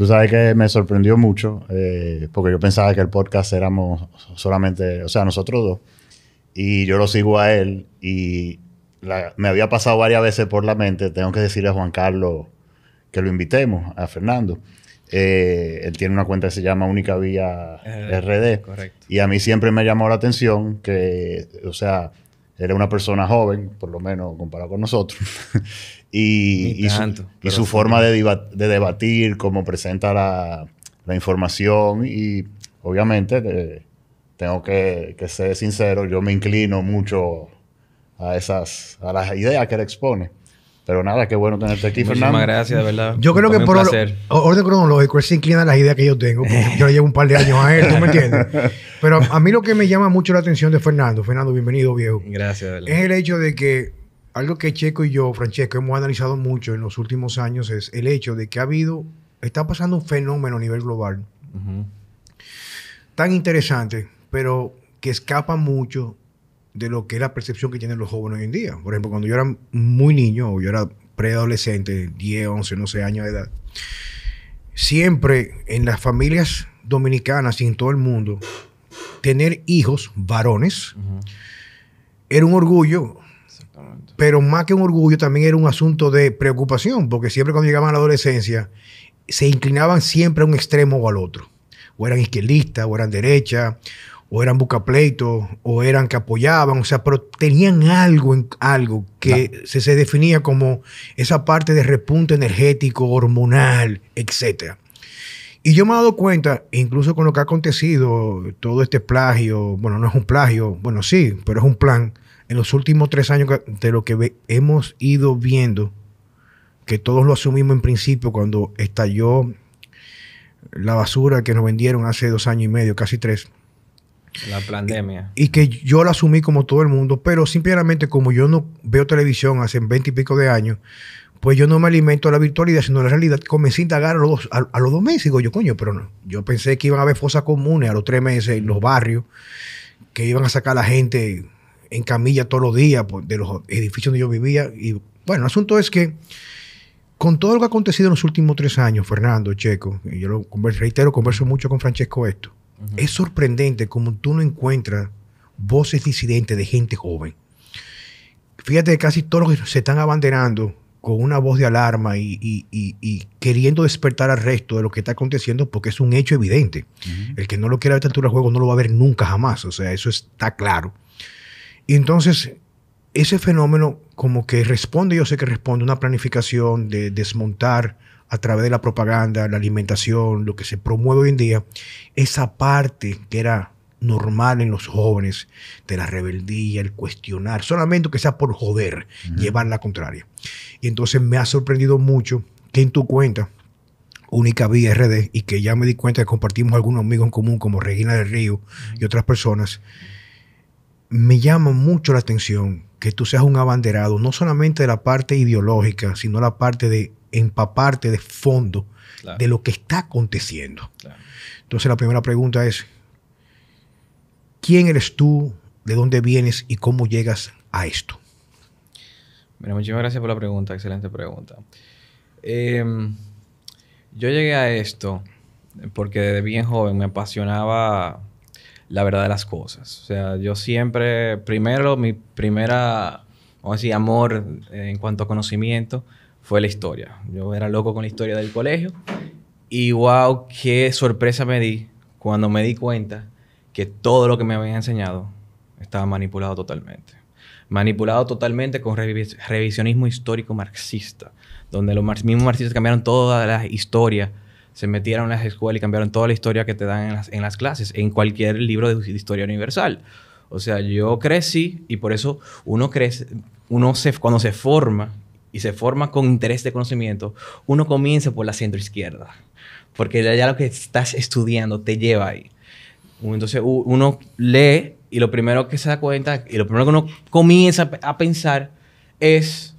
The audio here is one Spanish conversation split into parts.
Tú sabes que me sorprendió mucho, eh, porque yo pensaba que el podcast éramos solamente, o sea, nosotros dos. Y yo lo sigo a él y me había pasado varias veces por la mente, tengo que decirle a Juan Carlos que lo invitemos, a Fernando. Eh, él tiene una cuenta que se llama Única Vía eh, RD. Correcto. Y a mí siempre me llamó la atención que, o sea, era una persona joven, por lo menos comparado con nosotros. y, y, su, forma de, de debatir, cómo presenta la, información. Y obviamente, tengo que, ser sincero, yo me inclino mucho a esas a las ideas que él expone. Pero nada, qué bueno tenerte aquí, Muchísimas gracias, de verdad. Yo creo que por orden cronológico, él se inclina a las ideas que yo tengo, yo llevo un par de años a él, ¿tú me entiendes? Pero a mí lo que me llama mucho la atención de Fernando, Fernando, bienvenido viejo. Gracias. Dale. Es el hecho de que algo que Checo y yo, Francesco, hemos analizado mucho en los últimos años es el hecho de que ha habido, está pasando un fenómeno a nivel global tan interesante, pero que escapa mucho de lo que es la percepción que tienen los jóvenes hoy en día. Por ejemplo, cuando yo era muy niño, o yo era preadolescente, 10, 11, no sé, años de edad, siempre en las familias dominicanas y en todo el mundo, tener hijos varones era un orgullo. Pero más que un orgullo, también era un asunto de preocupación, porque siempre cuando llegaban a la adolescencia, se inclinaban siempre a un extremo o al otro. O eran izquierdistas, o eran derechas, o eran bucapleitos, o eran que apoyaban, o sea, pero tenían algo, en, algo que se, se, definía como esa parte de repunto energético, hormonal, etc. Y yo me he dado cuenta, incluso con lo que ha acontecido, todo este plagio, bueno, no es un plagio, bueno, sí, pero es un plan, en los últimos tres años de lo que hemos ido viendo, que todos lo asumimos en principio cuando estalló la basura que nos vendieron hace dos años y medio, casi tres. La pandemia. Y, que yo lo asumí como todo el mundo, pero simplemente como yo no veo televisión hace veinte y pico de años, pues yo no me alimento a la virtualidad, sino de la realidad. Comencé a indagar a los, dos, a, los meses. Digo yo, coño, pero no. Yo pensé que iban a haber fosas comunes a los tres meses en los barrios, que iban a sacar a la gente en camilla todos los días pues, de los edificios donde yo vivía. Y bueno, el asunto es que con todo lo que ha acontecido en los últimos tres años, Fernando, Checo, yo lo reitero, converso mucho con Francesco esto, es sorprendente como tú no encuentras voces disidentes de gente joven. Fíjate que casi todos que se están abanderando con una voz de alarma y, queriendo despertar al resto de lo que está aconteciendo porque es un hecho evidente. El que no lo quiera ver tanto el juego no lo va a ver nunca jamás. O sea, eso está claro. Y entonces, ese fenómeno como que responde, yo sé que responde una planificación de desmontar a través de la propaganda, la alimentación, lo que se promueve hoy en día, esa parte que era normal en los jóvenes de la rebeldía, el cuestionar, solamente que sea por joder, llevar la contraria. Y entonces me ha sorprendido mucho que en tu cuenta, Única Vía RD, y que ya me di cuenta que compartimos algunos amigos en común como Regina del Río y otras personas, me llama mucho la atención que tú seas un abanderado, no solamente de la parte ideológica, sino la parte de empaparte de fondo de lo que está aconteciendo. Entonces la primera pregunta es, ¿Quién eres tú? ¿De dónde vienes? ¿Y cómo llegas a esto? Mira, muchísimas gracias por la pregunta. Excelente pregunta. Em, yo llegué a esto porque desde bien joven me apasionaba la verdad de las cosas. O sea, yo siempre, primero, mi primera, a decir, amor en cuanto a conocimiento fue la historia. Yo era loco con la historia del colegio y wow, qué sorpresa me di cuando me di cuenta todo lo que me habían enseñado estaba manipulado totalmente. Manipulado totalmente con revisionismo histórico marxista, donde los mismos marxistas cambiaron toda la historia, se metieron en las escuelas y cambiaron toda la historia que te dan en las, clases, en cualquier libro de historia universal. O sea, yo crecí y por eso uno crece, uno se, cuando se forma y se forma con interés de conocimiento, uno comienza por la centro izquierda porque ya, ya lo que estás estudiando te lleva ahí. Entonces uno lee y lo primero que se da cuenta, y lo primero que uno comienza a pensar es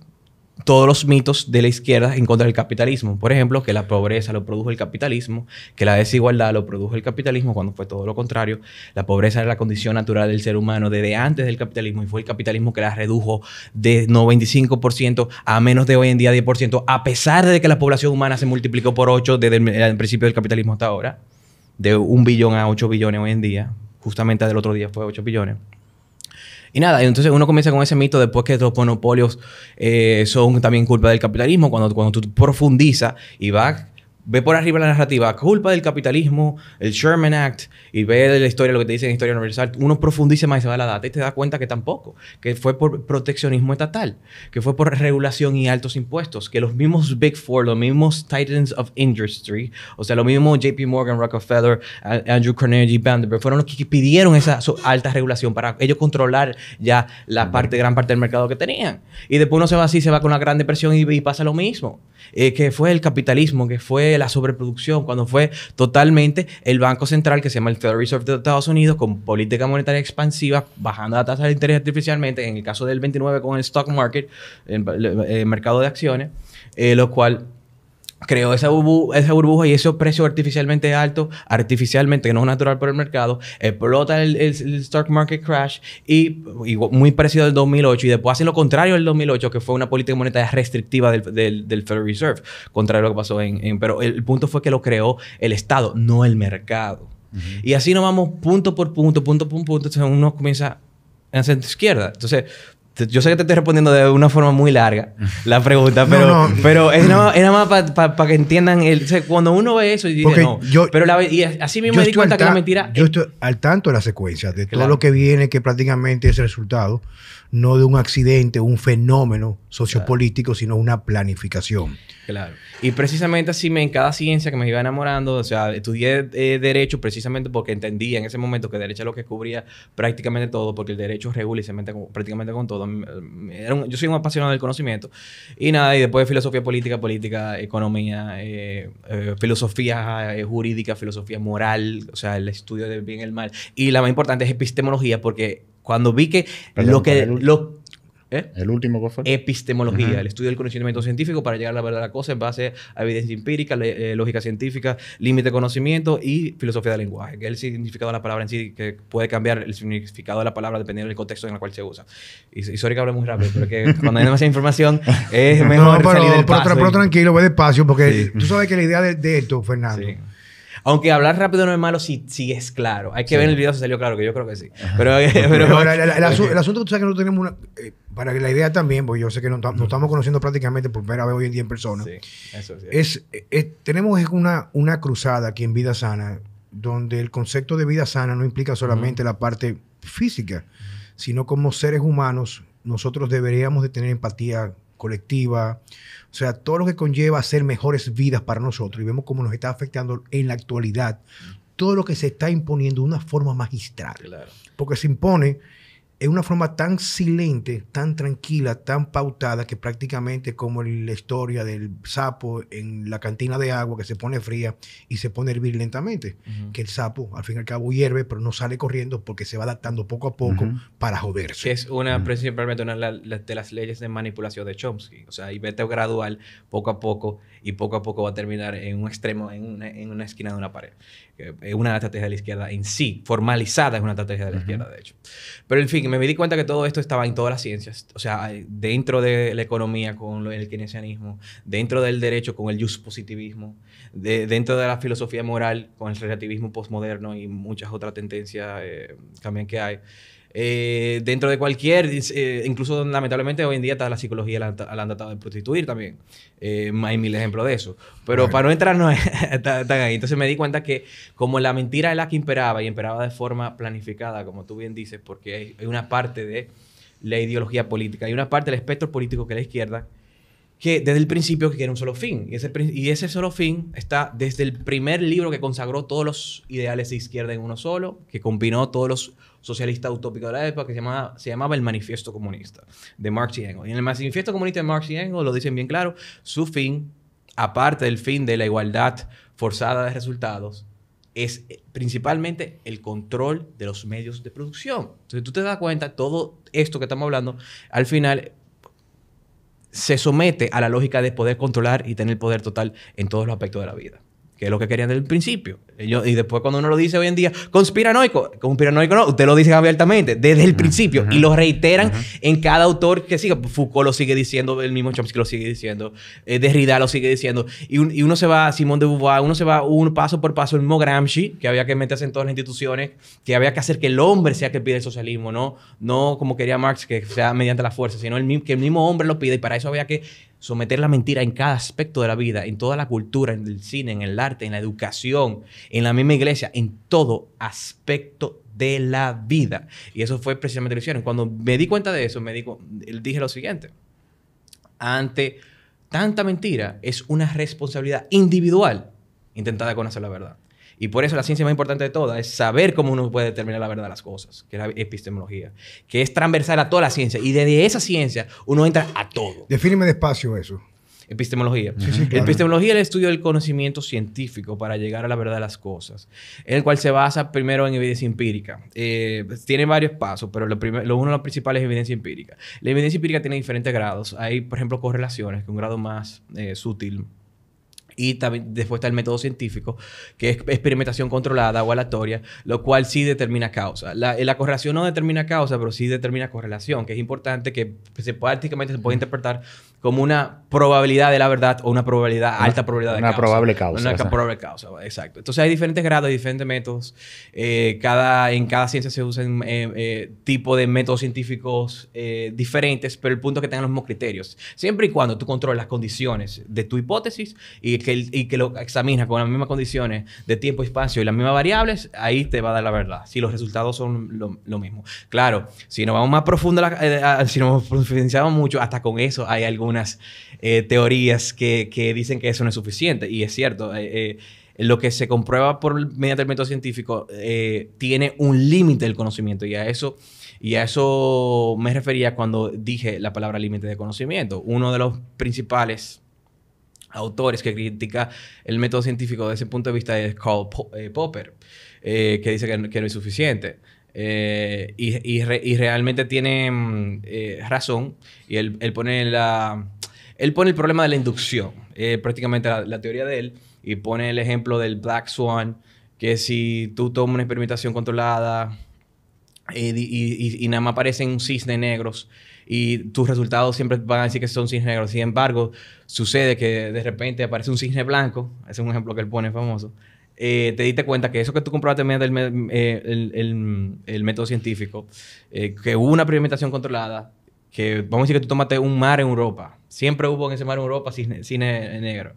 todos los mitos de la izquierda en contra del capitalismo. Por ejemplo, que la pobreza lo produjo el capitalismo, que la desigualdad lo produjo el capitalismo, cuando fue todo lo contrario. La pobreza era la condición natural del ser humano desde antes del capitalismo y fue el capitalismo que la redujo de 95% a menos de hoy en día 10%, a pesar de que la población humana se multiplicó por 8 desde el, principio del capitalismo hasta ahora de un billón a 8 billones hoy en día. Justamente del otro día fue 8 billones. Y nada, entonces uno comienza con ese mito después que los monopolios eh, son también culpa del capitalismo, cuando, cuando tú profundizas y vas ve por arriba la narrativa, culpa del capitalismo, el Sherman Act, y ve la historia, lo que te dicen en Historia Universal, uno profundiza más y se va a la data y te da cuenta que tampoco, que fue por proteccionismo estatal, que fue por regulación y altos impuestos, que los mismos Big Four, los mismos Titans of Industry, o sea, los mismos JP Morgan, Rockefeller, Andrew Carnegie, Vanderbilt, fueron los que pidieron esa alta regulación para ellos controlar ya la parte, gran parte del mercado que tenían. Y después uno se va así, se va con una Gran Depresión y pasa lo mismo. Eh, que fue el capitalismo, que fue la sobreproducción, cuando fue totalmente el Banco Central, que se llama el Federal Reserve de Estados Unidos, con política monetaria expansiva, bajando la tasa de interés artificialmente, en el caso del 29 con el stock market, el, mercado de acciones, eh, lo cual creó esa, burbuja y ese precio artificialmente alto, artificialmente, que no es natural para el mercado, explota el, stock market crash y, muy parecido al 2008 y después hacen lo contrario al 2008, que fue una política monetaria restrictiva del, Federal Reserve, contrario a lo que pasó en, Pero el punto fue que lo creó el Estado, no el mercado. Y así nos vamos punto por punto, punto por punto, entonces uno comienza en centro izquierda. Entonces, yo sé que te estoy respondiendo de una forma muy larga la pregunta, pero, pero es nada más, para que entiendan. El, cuando uno ve eso y dice, no. pero la, y así mismo me di cuenta que la mentira. Yo estoy al tanto de la secuencia, de todo lo que viene, que prácticamente es el resultado, no de un accidente, un fenómeno sociopolítico, sino una planificación. Claro. Y precisamente así me, en cada ciencia que me iba enamorando, o sea, estudié eh, derecho precisamente porque entendía en ese momento que derecho es lo que cubría prácticamente todo, porque el derecho regula y se mete prácticamente con todo. Mm, yo soy un apasionado del conocimiento. Y nada, y después filosofía política, política, economía, eh, eh, filosofía jurídica, filosofía moral, o sea, el estudio del bien y el mal. Y la más importante es epistemología, porque cuando vi que lo que... ¿Eh? ¿El último cuál fue? Epistemología, el estudio del conocimiento científico para llegar a la verdad de la cosa en base a evidencia empírica, eh, lógica científica, límite de conocimiento y filosofía del lenguaje, que es el significado de la palabra en sí, que puede cambiar el significado de la palabra dependiendo del contexto en el cual se usa. Y, sorry que muy rápido, pero cuando hay demasiada información es mejor no, pero, salir del tranquilo, voy despacio, porque tú sabes que la idea de, esto, Fernando. Aunque hablar rápido no es malo si, es claro. Hay que ver el video si salió claro, que yo creo que sí. Pero, el, tú sabes que no tenemos una... Eh, para la idea también, porque yo sé que nos, estamos conociendo prácticamente por primera vez hoy en día en persona. Sí, eso Es, es, tenemos una, una cruzada aquí en Vida Sana, donde el concepto de vida sana no implica solamente la parte física, sino como seres humanos nosotros deberíamos de tener empatía colectiva, o sea, todo lo que conlleva hacer mejores vidas para nosotros y vemos cómo nos está afectando en la actualidad todo lo que se está imponiendo de una forma magistral. Claro. Porque se impone es una forma tan silente, tan tranquila, tan pautada, que prácticamente como la historia del sapo en la cantina de agua que se pone fría y se pone a hervir lentamente, que el sapo al fin y al cabo hierve, pero no sale corriendo porque se va adaptando poco a poco para joderse. Que es una, principalmente una de las leyes de manipulación de Chomsky, o sea, y vete gradual poco a poco y poco a poco va a terminar en un extremo, en una, en una esquina de una pared. Eh, es una estrategia de la izquierda en sí, formalizada es una estrategia de la izquierda, de hecho. Pero en fin, me di cuenta que todo esto estaba en todas las ciencias, o sea, dentro de la economía con el keynesianismo, dentro del derecho con el positivismo, de, dentro de la filosofía moral con el relativismo postmoderno y muchas otras tendencias eh, también que hay. Eh, dentro de cualquier, eh, incluso lamentablemente hoy en día está la psicología la, han tratado de prostituir también. Eh, hay mil ejemplos de eso. Pero para no no tan ahí, entonces me di cuenta que como la mentira es la que imperaba y imperaba de forma planificada, como tú bien dices, porque hay, hay una parte de la ideología política, hay una parte del espectro político que es la izquierda que desde el principio que quiere un solo fin. Y ese, y ese solo fin está desde el primer libro que consagró todos los ideales de izquierda en uno solo, que combinó todos los socialistas utópicos de la época, que se llamaba, se llamaba el Manifiesto Comunista de Marx y Engels. Y en el Manifiesto Comunista de Marx y Engels lo dicen bien claro, su fin, aparte del fin de la igualdad forzada de resultados, es eh, principalmente el control de los medios de producción. Entonces tú te das cuenta, todo esto que estamos hablando, al final se somete a la lógica de poder controlar y tener poder total en todos los aspectos de la vida que es lo que querían desde el principio. y después cuando uno lo dice hoy en día, conspiranoico, conspiranoico no, usted lo dice abiertamente, desde el principio, y lo reiteran en cada autor que siga. Foucault lo sigue diciendo, el mismo Chomsky lo sigue diciendo, eh, Derrida lo sigue diciendo, y, uno se va a Simón de Beauvoir, uno se va un paso por paso, el mismo Gramsci, que había que meterse en todas las instituciones, que había que hacer que el hombre sea que pida el socialismo, no, no como quería Marx, que sea mediante la fuerza, sino que el mismo hombre lo pide, y para eso había que someter la mentira en cada aspecto de la vida, en toda la cultura, en el cine, en el arte, en la educación, en la misma iglesia, en todo aspecto de la vida. Y eso fue precisamente lo que hicieron. Cuando me di cuenta de eso, me dijo, dije lo siguiente. Ante tanta mentira, es una responsabilidad individual intentar conocer la verdad. Y por eso la ciencia más importante de todas es saber cómo uno puede determinar la verdad de las cosas, que es la epistemología, que es transversal a toda la ciencia. Y desde esa ciencia uno entra a todo. Defíneme despacio eso. Epistemología. Epistemología es el estudio del conocimiento científico para llegar a la verdad de las cosas, en el cual se basa primero en evidencia empírica. Eh, tiene varios pasos, pero lo, uno de los principales es evidencia empírica. La evidencia empírica tiene diferentes grados. Hay, por ejemplo, correlaciones, que un grado más eh, sutil, y también después está el método científico, que es experimentación controlada o aleatoria, lo cual sí determina causa. Eh, la, correlación no determina causa, pero sí determina correlación, que es importante que se prácticamente se puede interpretar como una probabilidad de la verdad o una probabilidad, alta probabilidad de una Probable causa. Una probable causa, exacto. Entonces hay diferentes grados, diferentes métodos. Eh, cada, en cada ciencia se usan eh, eh tipo de métodos científicos eh, diferentes, pero el punto es que tengan los mismos criterios. Siempre y cuando tú controles las condiciones de tu hipótesis y que, y que lo examinas con las mismas condiciones de tiempo, espacio y las mismas variables, ahí te va a dar la verdad. Si los resultados son lo, mismo. Claro, si nos vamos más profundo, si nos profundizamos mucho, hasta con eso hay algún unas eh, teorías que, que, dicen que eso no es suficiente. Y es cierto, eh, eh, lo que se comprueba por mediante el método científico tiene un límite del conocimiento y a eso... Y a eso me refería cuando dije la palabra límite de conocimiento. Uno de los principales autores que critica el método científico desde ese punto de vista es Karl Popper, que dice que, que, no es suficiente. Eh, y, realmente tiene mm, eh, razón. Y él, pone la, él pone el problema de la inducción, eh, prácticamente la, teoría de él, y pone el ejemplo del Black Swan, que si tú tomas una experimentación controlada y, y nada más aparecen cisnes negros, y tus resultados siempre van a decir que son cisnes negros. Sin embargo, sucede que de repente aparece un cisne blanco, ese es un ejemplo que él pone famoso, eh, te diste cuenta que eso que tú comprobaste mediante eh, el, método científico, eh, que hubo una experimentación controlada, que vamos a decir que tú tomaste un mar en Europa. Siempre hubo en ese mar en Europa cine, negro.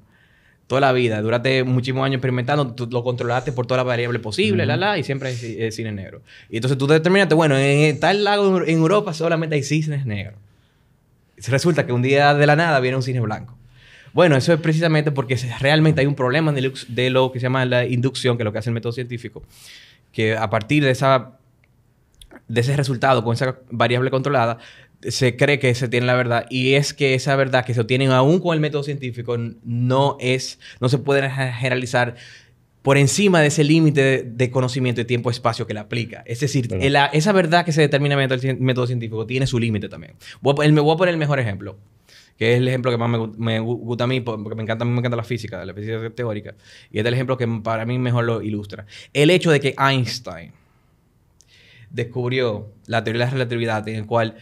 Toda la vida, Durante muchísimos años experimentando, tú lo controlaste por todas las variables posibles, la, la, y siempre hay cine negro. Y entonces tú determinaste, bueno, en tal lago en Europa solamente hay cisnes negros. Resulta que un día de la nada viene un cine blanco. Bueno, eso es precisamente porque realmente hay un problema de lo que se llama la inducción, que es lo que hace el método científico, que a partir de, esa, de ese resultado con esa variable controlada, se cree que se tiene la verdad y es que esa verdad que se obtiene aún con el método científico no es, no se puede generalizar por encima de ese límite de, conocimiento y tiempo-espacio que la aplica. Es decir, esa verdad que se determina mediante el método científico tiene su límite también. Voy voy a poner el mejor ejemplo que es el ejemplo que más me, gusta a mí, porque me encanta, me encanta la física, la física teórica, y este es el ejemplo que para mí mejor lo ilustra. El hecho de que Einstein descubrió la teoría de la relatividad, en el cual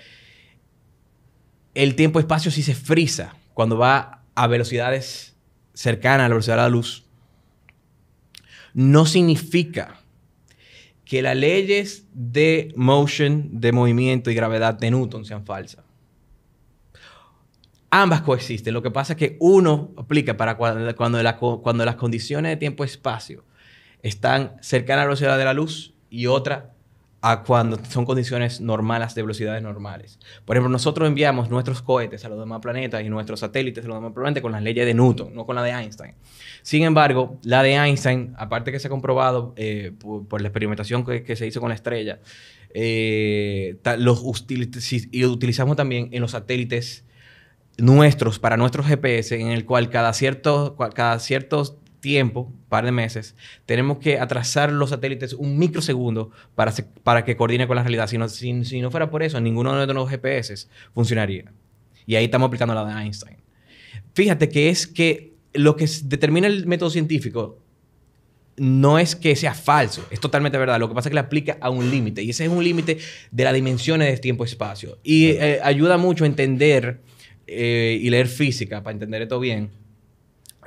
el tiempo-espacio sí se frisa cuando va a velocidades cercanas a la velocidad de la luz, no significa que las leyes de motion, de movimiento y gravedad de Newton sean falsas. Ambas coexisten. Lo que pasa es que uno aplica para cuando, cuando, las condiciones de tiempo-espacio están cercanas a la velocidad de la luz y otra a cuando son condiciones normales, de velocidades normales. Por ejemplo, nosotros enviamos nuestros cohetes a los demás planetas y nuestros satélites a los demás planetas con las leyes de Newton, no con la de Einstein. Sin embargo, la de Einstein, aparte que se ha comprobado eh, por, la experimentación que, se hizo con la estrella, eh, los y utilizamos también en los satélites nuestros, para nuestros GPS, en el cual cada cierto, cada ciertos tiempo, par de meses, tenemos que atrasar los satélites un microsegundo para, para que coordine con la realidad. Si no, si, no fuera por eso, ninguno de nuestros GPS funcionaría. Y ahí estamos aplicando la de Einstein. Fíjate que es que lo que determina el método científico no es que sea falso, es totalmente verdad. Lo que pasa es que le aplica a un límite. Y ese es un límite de las dimensiones de tiempo-espacio. Y eh, ayuda mucho a entender eh, y leer física para entender esto bien.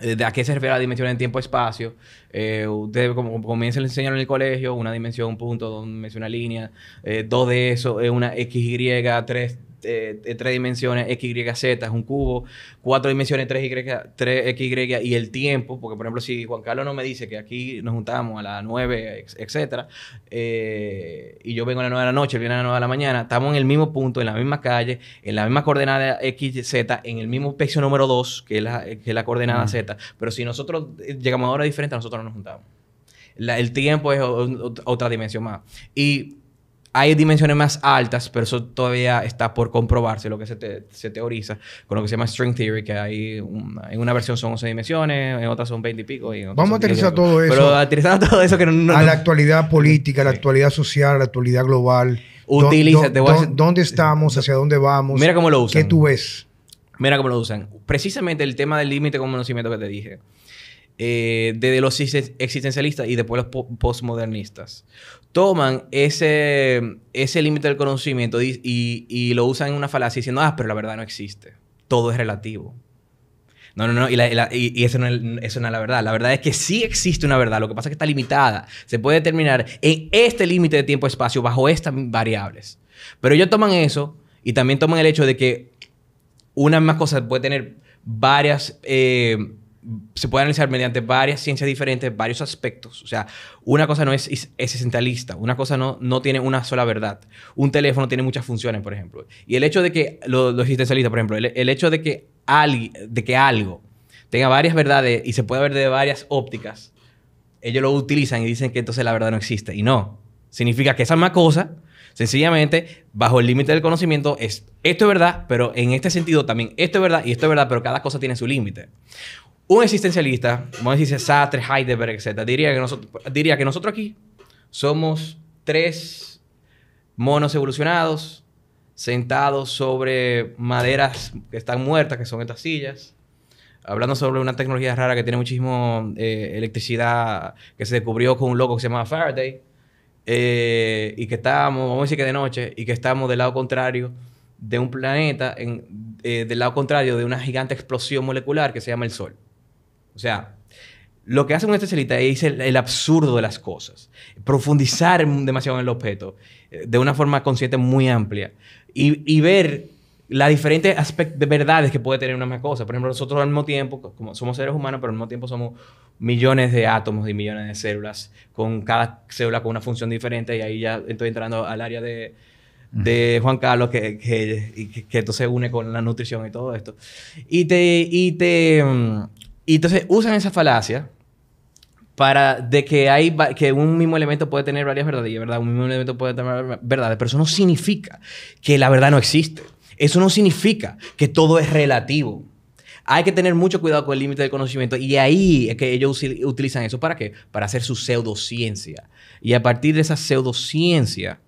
de ¿A qué se refiere la dimensión en tiempo-espacio? Eh, ustedes como, comienza el enseñar en el colegio, una dimensión, un punto, dos dimensiones, una línea, eh, dos de eso, una X, Y, tres, eh, tres dimensiones, x, y, z, es un cubo, cuatro dimensiones, tres, y, tres x, y, y el tiempo, porque por ejemplo, si Juan Carlos no me dice que aquí nos juntamos a las 9, etcétera, eh, y yo vengo a las 9 de la noche, él viene a las 9 de la mañana, estamos en el mismo punto, en la misma calle, en la misma coordenada x, z, en el mismo pecio número 2, que es la, coordenada z, pero si nosotros eh, llegamos a horas diferentes, nosotros no nos juntamos. el tiempo es otra dimensión más. Y hay dimensiones más altas, pero eso todavía está por comprobarse, lo que se, teoriza con lo que se llama string theory, que hay en una versión son 11 dimensiones, en otra son 20 y pico. Y Vamos a aterrizar todo eso. Pero aterrizar todo eso que no, A la actualidad política, la actualidad social, la actualidad global. Utiliza, ¿Dónde estamos? ¿Hacia dónde vamos? Mira cómo lo usan. ¿Qué tú ves? Mira cómo lo usan. Precisamente el tema del límite con conocimiento que te dije. Eh, desde los existencialistas y después los postmodernistas toman ese, ese límite del conocimiento y, lo usan en una falacia diciendo, ah, pero la verdad no existe. Todo es relativo. No, no, no, y, eso, no es, la verdad. La verdad es que sí existe una verdad, lo que pasa es que está limitada. Se puede determinar en este límite de tiempo-espacio bajo estas variables. Pero ellos toman eso y también toman el hecho de que una misma cosa puede tener varias... Eh, se puede analizar mediante varias ciencias diferentes, varios aspectos. O sea, una cosa no es, esencialista, una cosa no, no tiene una sola verdad. Un teléfono tiene muchas funciones, por ejemplo. Y el hecho de que, lo, lo existencialista, por ejemplo, el, hecho de que, de que algo tenga varias verdades y se pueda ver de varias ópticas, ellos lo utilizan y dicen que entonces la verdad no existe. Y no. Significa que esa misma cosa, sencillamente, bajo el límite del conocimiento, es esto es verdad, pero en este sentido también esto es verdad y esto es verdad, pero cada cosa tiene su límite un existencialista, vamos a decir Sartre, Heidegger, etc., diría que, nosotros, diría que nosotros aquí somos tres monos evolucionados sentados sobre maderas que están muertas, que son estas sillas, hablando sobre una tecnología rara que tiene muchísimo eh, electricidad, que se descubrió con un loco que se llamaba Faraday, eh, y que estábamos, vamos a decir que de noche, y que estamos del lado contrario de un planeta, en, eh, del lado contrario de una gigante explosión molecular que se llama el Sol. O sea, lo que hace un especialista es el, absurdo de las cosas, profundizar demasiado en el objeto eh, de una forma consciente muy amplia y, ver las diferentes aspectos de verdades que puede tener una misma cosa. Por ejemplo, nosotros al mismo tiempo, como somos seres humanos, pero al mismo tiempo somos millones de átomos y millones de células, con cada célula con una función diferente, y ahí ya estoy entrando al área de, Juan Carlos, que, que, esto se une con la nutrición y todo esto. Y te, y te, mm, y entonces usan esa falacia para de que hay que un mismo elemento puede tener varias verdades, ¿verdad? Un mismo elemento puede tener verdades, pero eso no significa que la verdad no existe. Eso no significa que todo es relativo. Hay que tener mucho cuidado con el límite del conocimiento y ahí es que ellos utilizan eso para qué? Para hacer su pseudociencia. Y a partir de esa pseudociencia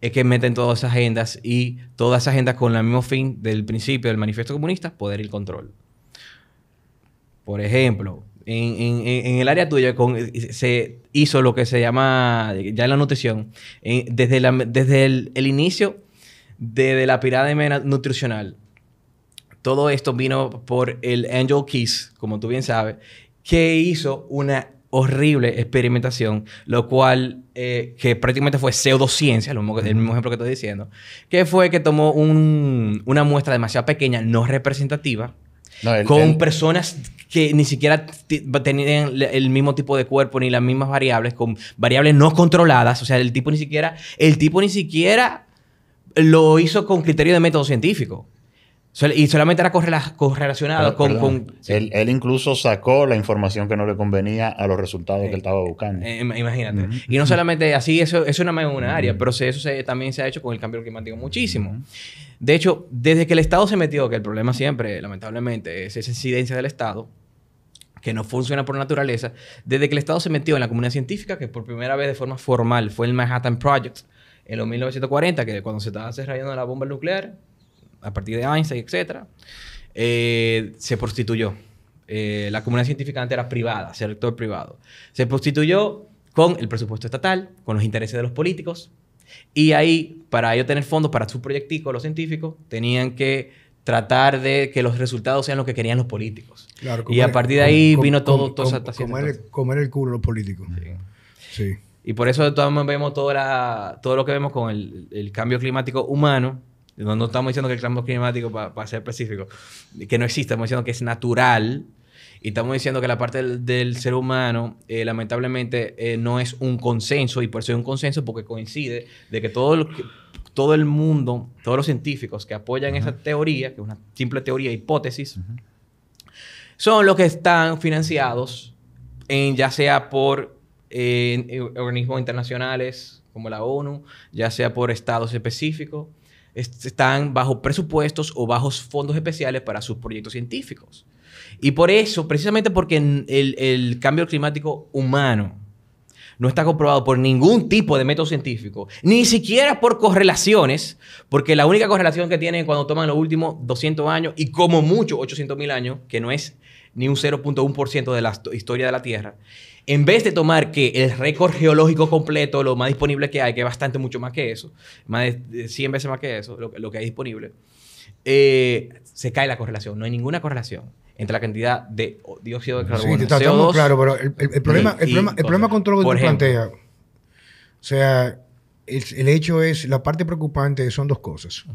es que meten todas esas agendas y todas esas agendas con el mismo fin del principio del manifiesto comunista, poder y control. Por ejemplo, en, el área tuya con, se hizo lo que se llama, ya en la nutrición, desde, desde el, inicio de, de, la pirámide nutricional, todo esto vino por el Angel Kiss, como tú bien sabes, que hizo una horrible experimentación, lo cual, eh, que prácticamente fue pseudociencia, lo mismo, el mismo ejemplo que estoy diciendo, que fue que tomó una muestra demasiado pequeña, no representativa, con personas que ni siquiera tenían el mismo tipo de cuerpo ni las mismas variables, con variables no controladas. O sea, el tipo ni siquiera, el tipo ni siquiera lo hizo con criterio de método científico. Y solamente era correlacionado con... con él, incluso sacó la información que no le convenía a los resultados que él estaba buscando. Eh, imagínate. Y no solamente así, eso, eso no es una, área, pero eso también se ha hecho con el cambio climático muchísimo. De hecho, desde que el Estado se metió, que el problema siempre, lamentablemente, es esa incidencia del Estado, que no funciona por naturaleza, desde que el Estado se metió en la comunidad científica, que por primera vez de forma formal fue el Manhattan Project, en los 1940, que cuando se estaba desarrollando la bomba nuclear, a partir de Einstein, etc., eh, se prostituyó. Eh, la comunidad científica antes era privada, sector privado. Se prostituyó con el presupuesto estatal, con los intereses de los políticos, y ahí, para ellos tener fondos para su proyectico, los científicos, tenían que tratar de que los resultados sean los que querían los políticos. y a partir de ahí vino todo, esa comer, comer el culo los políticos. Y por eso vemos todo, todo lo que vemos con el cambio climático humano, no, estamos diciendo que el cambio climático, para a ser específico, que no existe, estamos diciendo que es natural. Y estamos diciendo que la parte del, ser humano, eh, lamentablemente, eh, no es un consenso, y por eso es un consenso porque coincide de que todo, que, todo el mundo, todos los científicos que apoyan esa teoría, que es una simple teoría, hipótesis, son los que están financiados, en, ya sea por eh, organismos internacionales como la ONU, ya sea por estados específicos, están bajo presupuestos o bajos fondos especiales para sus proyectos científicos. Y por eso, precisamente porque el, cambio climático humano no está comprobado por ningún tipo de método científico, ni siquiera por correlaciones, porque la única correlación que tienen cuando toman los últimos 200 años y como mucho 800 mil años, que no es ni un 0.1% de la historia de la Tierra, en vez de tomar que el récord geológico completo, lo más disponible que hay, que es bastante mucho más que eso, más de 100 veces más que eso, lo, que hay disponible, eh, se cae la correlación. No hay ninguna correlación entre la cantidad de dióxido de carbono. Sí, está todo claro, pero el, problema, el, problema, el problema con todo lo que tú planteas, o sea, el, hecho es, la parte preocupante son dos cosas. O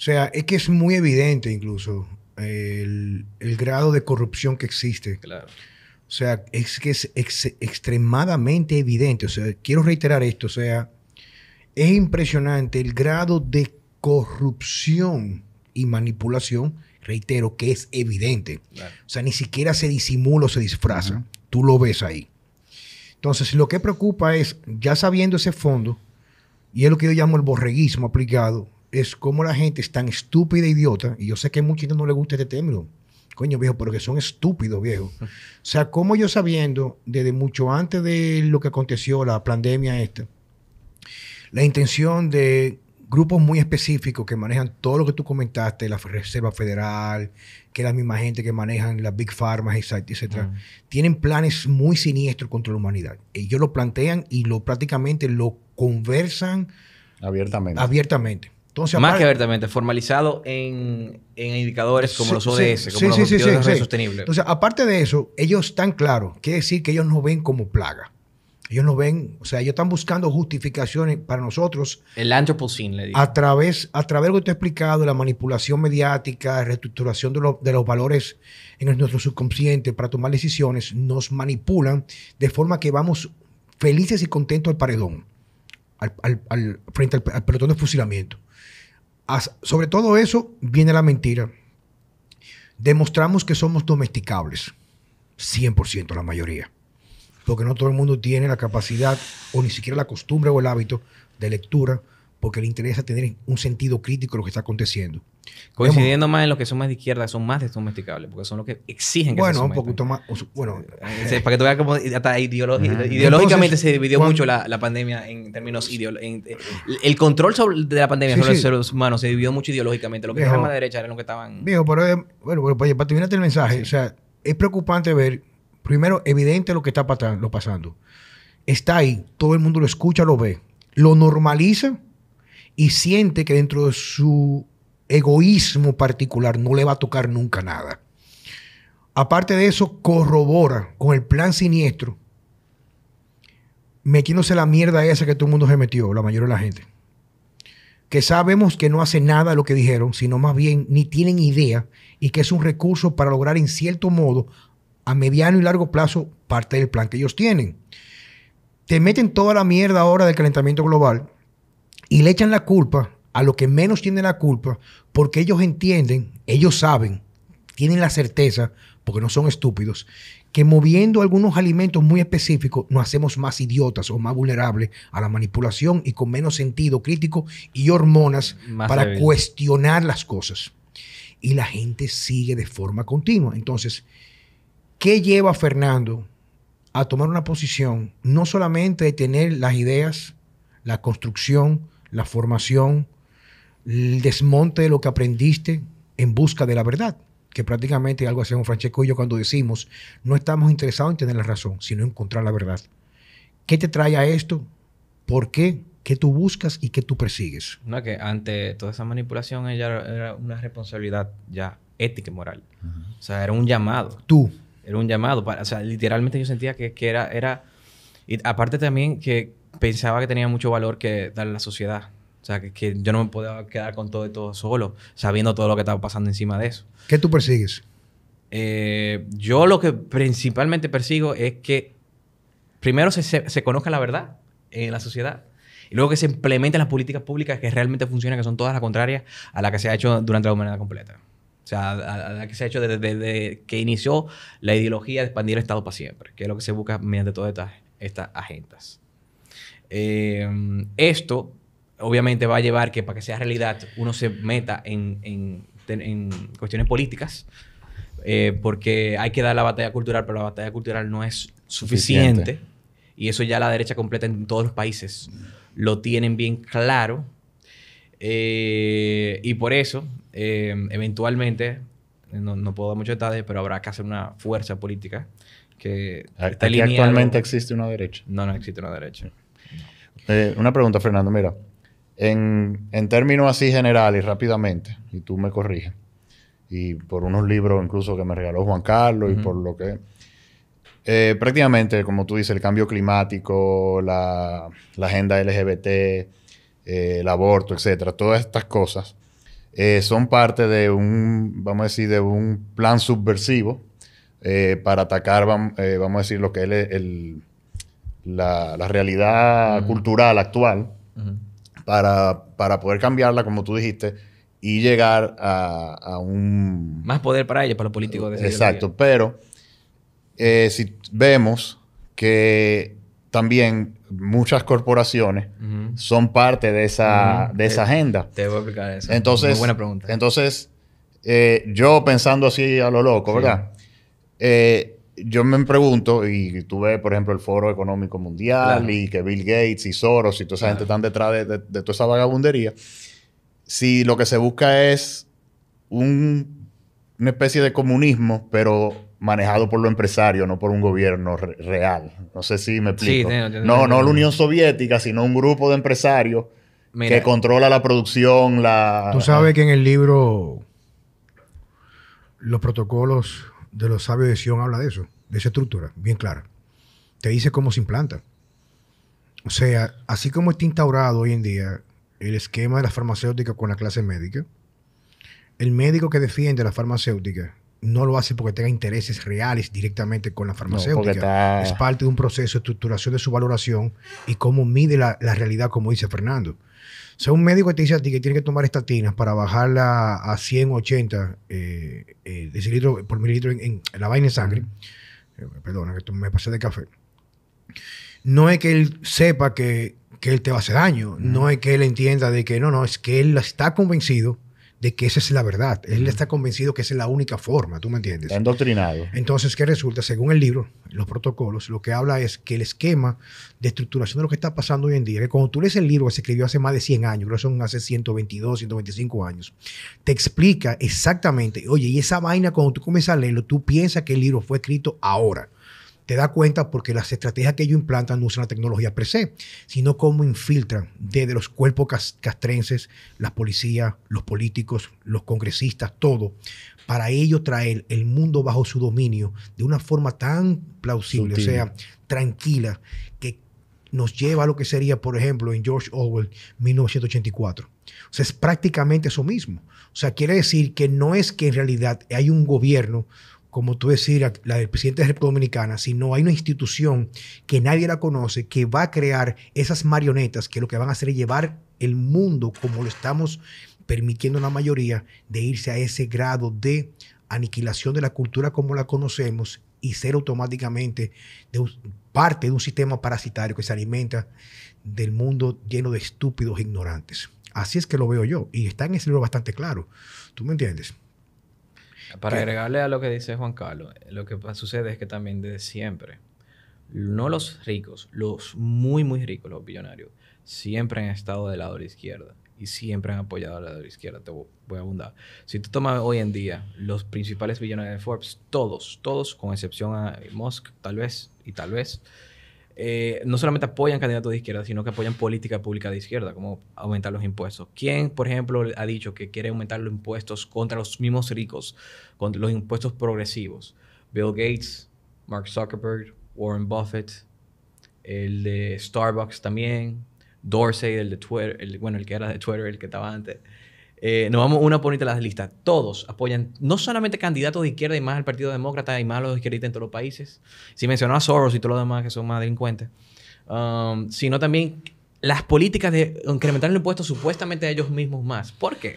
sea, es que es muy evidente incluso el, grado de corrupción que existe. Claro o sea, es que es extremadamente evidente. O sea, quiero reiterar esto. O sea, es impresionante el grado de corrupción y manipulación, reitero, que es evidente. O sea, ni siquiera se disimula o se disfraza. Tú lo ves ahí. Entonces, lo que preocupa es, ya sabiendo ese fondo, y es lo que yo llamo el borreguismo aplicado, es cómo la gente es tan estúpida e idiota, y yo sé que a mucha no le gusta este término, Coño, viejo, pero que son estúpidos, viejo. O sea, como yo sabiendo desde mucho antes de lo que aconteció, la pandemia esta, la intención de grupos muy específicos que manejan todo lo que tú comentaste, la Reserva Federal, que es la misma gente que manejan las Big Pharma, etcétera, tienen planes muy siniestros contra la humanidad. Ellos lo plantean y lo prácticamente lo conversan abiertamente. abiertamente. Más que abiertamente, formalizado en, indicadores como los ODS, como los objetivos de sostenible. Entonces, aparte de eso, ellos están claros, quiere decir que ellos nos ven como plaga. Ellos nos ven, o sea, ellos están buscando justificaciones para nosotros. El Anthropocene, le digo. A través, a través de lo que te explicado, la manipulación mediática, la reestructuración de, los de los valores en nuestro subconsciente para tomar decisiones, nos manipulan de forma que vamos felices y contentos al paredón, al, frente al, al pelotón de fusilamiento sobre todo eso viene la mentira. Demostramos que somos domesticables, 100% la mayoría, porque no todo el mundo tiene la capacidad o ni siquiera la costumbre o el hábito de lectura, porque le interesa tener un sentido crítico de lo que está aconteciendo. Coincidiendo más en los que son más de izquierda, son más desdomesticables, porque son los que exigen que bueno, un poquito más, bueno, eh, para que tú veas cómo hasta ideológicamente se dividió mucho la, pandemia en términos ideológicos. Eh, el control de la pandemia sobre los seres humanos se dividió mucho ideológicamente. Lo que estaba más derecha era lo que estaban... pero eh, bueno, bueno, para terminar el mensaje, o sea, es preocupante ver, primero, evidente lo que está pasando. Está ahí, todo el mundo lo escucha, lo ve, lo normaliza y siente que dentro de su egoísmo particular no le va a tocar nunca nada. Aparte de eso, corrobora con el plan siniestro, metiéndose la mierda esa que todo el mundo se metió, la mayoría de la gente. Que sabemos que no hace nada lo que dijeron, sino más bien ni tienen idea y que es un recurso para lograr en cierto modo a mediano y largo plazo parte del plan que ellos tienen. Te meten toda la mierda ahora del calentamiento global, y le echan la culpa a lo que menos tiene la culpa porque ellos entienden, ellos saben, tienen la certeza, porque no son estúpidos, que moviendo algunos alimentos muy específicos nos hacemos más idiotas o más vulnerables a la manipulación y con menos sentido crítico y hormonas para cuestionar las cosas. Y la gente sigue de forma continua. Entonces, ¿qué lleva a Fernando a tomar una posición no solamente de tener las ideas, la construcción, la formación, el desmonte de lo que aprendiste en busca de la verdad, que prácticamente algo hacemos Francesco y yo cuando decimos, no estamos interesados en tener la razón, sino en encontrar la verdad. ¿Qué te trae a esto? ¿Por qué? ¿Qué tú buscas y qué tú persigues? No, que ante toda esa manipulación ella era una responsabilidad ya ética y moral. O sea, era un llamado. Tú. Era un llamado. Para, o sea, literalmente yo sentía que, que era, era... Y aparte también que pensaba que tenía mucho valor que darle a la sociedad. O sea, que, yo no me podía quedar con todo todo solo, sabiendo todo lo que estaba pasando encima de eso. ¿Qué tú persigues? Eh, yo lo que principalmente persigo es que primero se, se, conozca la verdad en la sociedad y luego que se implementen las políticas públicas que realmente funcionan, que son todas las contrarias a las que se ha hecho durante la humanidad completa. O sea, a, las la que se ha hecho desde, que inició la ideología de expandir el Estado para siempre, que es lo que se busca mediante todas estas agendas. Em, esto obviamente va a llevar que para que sea realidad uno se meta en, en, cuestiones políticas, eh, porque hay que dar la batalla cultural, pero la batalla cultural no es suficiente. Y eso ya la derecha completa en todos los países lo tienen bien claro. Eh, y por eso, em, eventualmente, no, puedo dar mucho detalles pero habrá que hacer una fuerza política que... actualmente existe una derecha. No, no existe una derecha. Eh, una pregunta, Fernando. Mira, en, términos así generales, rápidamente, y tú me corriges, y por unos libros incluso que me regaló Juan Carlos y por lo que... Eh, prácticamente, como tú dices, el cambio climático, la, agenda LGBT, eh, el aborto, etcétera, todas estas cosas son parte de un, vamos a decir, de un plan subversivo para atacar, vamos a decir, lo que es el, la, realidad cultural actual para, poder cambiarla, como tú dijiste, y llegar a, un... Más poder para ellos, para los políticos. De Exacto, pero eh, si vemos que también muchas corporaciones son parte de esa, de esa eh, agenda. Te voy a explicar eso. Entonces, buena pregunta. Entonces, eh, yo pensando así a lo loco, ¿verdad? yo me pregunto, y tú ves, por ejemplo, el Foro Económico Mundial y que Bill Gates y Soros y toda esa gente están detrás de, toda esa vagabundería, si lo que se busca es una especie de comunismo, pero manejado por los empresarios, no por un gobierno real. No sé si me explico. no, no, la Unión Soviética, sino un grupo de empresarios que controla la producción, la... Tú sabes que en el libro Los protocolos de los sabios de Sion habla de eso, de esa estructura, bien clara. Te dice cómo se implanta. O sea, así como está instaurado hoy en día el esquema de la farmacéutica con la clase médica, el médico que defiende la farmacéutica no lo hace porque tenga intereses reales directamente con la farmacéutica. Es parte de un proceso de estructuración de su valoración y cómo mide la realidad, como dice Fernando sea, un médico te dice a ti que tiene que tomar estatinas para bajarla a 180 eh, eh por mililitro en, la vaina de sangre, eh, perdona, que me pasé de café, no es que él sepa que, él te va a hacer daño, no es que él entienda de que no, no, es que él está convencido de que esa es la verdad. Él está convencido que esa es la única forma, ¿tú me entiendes? Está endoctrinado. Entonces, ¿qué resulta? Según el libro, los protocolos, lo que habla es que el esquema de estructuración de lo que está pasando hoy en día, que cuando tú lees el libro que se escribió hace más de 100 años, creo que son hace 122, 125 años, te explica exactamente, oye, y esa vaina cuando tú comienzas a leerlo, tú piensas que el libro fue escrito ahora te das cuenta porque las estrategias que ellos implantan no usan la tecnología per se, sino cómo infiltran desde los cuerpos castrenses, las policías, los políticos, los congresistas, todo, para ellos traer el mundo bajo su dominio de una forma tan plausible, o sea, tranquila, que nos lleva a lo que sería, por ejemplo, en George Orwell, 1984. O sea, es prácticamente eso mismo. O sea, quiere decir que no es que en realidad hay un gobierno como tú decías, la del presidente de la República Dominicana, si no hay una institución que nadie la conoce, que va a crear esas marionetas que lo que van a hacer es llevar el mundo, como lo estamos permitiendo la mayoría, de irse a ese grado de aniquilación de la cultura como la conocemos y ser automáticamente parte de un sistema parasitario que se alimenta del mundo lleno de estúpidos e ignorantes. Así es que lo veo yo y está en ese libro bastante claro. ¿Tú me entiendes? Para agregarle a lo que dice Juan Carlos, lo que sucede es que también desde siempre, no los ricos, los muy, muy ricos, los billonarios, siempre han estado del lado de la izquierda y siempre han apoyado al lado de la izquierda. Te voy a abundar. Si tú tomas hoy en día los principales billonarios de Forbes, todos, todos, con excepción a Musk, tal vez, y tal vez, eh, no solamente apoyan candidatos de izquierda, sino que apoyan política pública de izquierda, como aumentar los impuestos. ¿Quién, por ejemplo, ha dicho que quiere aumentar los impuestos contra los mismos ricos, contra los impuestos progresivos? Bill Gates, Mark Zuckerberg, Warren Buffett, el de Starbucks también, Dorsey, el de Twitter, bueno, el que era de Twitter, el que estaba antes. Eh, nos vamos una por a las listas. Todos apoyan, no solamente candidatos de izquierda y más al Partido Demócrata y más a los izquierdistas en todos los países. Si mencionó a Soros y todos los demás que son más delincuentes. Um, sino también las políticas de incrementar el impuesto supuestamente a ellos mismos más. ¿Por qué?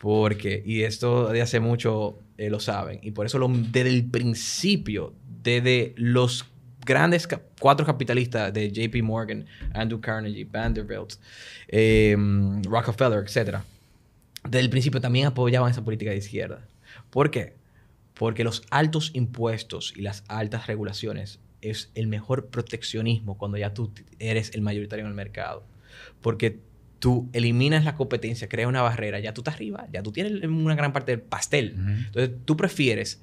Porque, y esto de hace mucho eh, lo saben, y por eso desde el principio, desde los grandes cuatro capitalistas de JP Morgan, Andrew Carnegie, Vanderbilt, em, Rockefeller, etc., desde el principio también apoyaban esa política de izquierda. ¿Por qué? Porque los altos impuestos y las altas regulaciones es el mejor proteccionismo cuando ya tú eres el mayoritario en el mercado. Porque tú eliminas la competencia, creas una barrera, ya tú estás arriba, ya tú tienes una gran parte del pastel. Entonces tú prefieres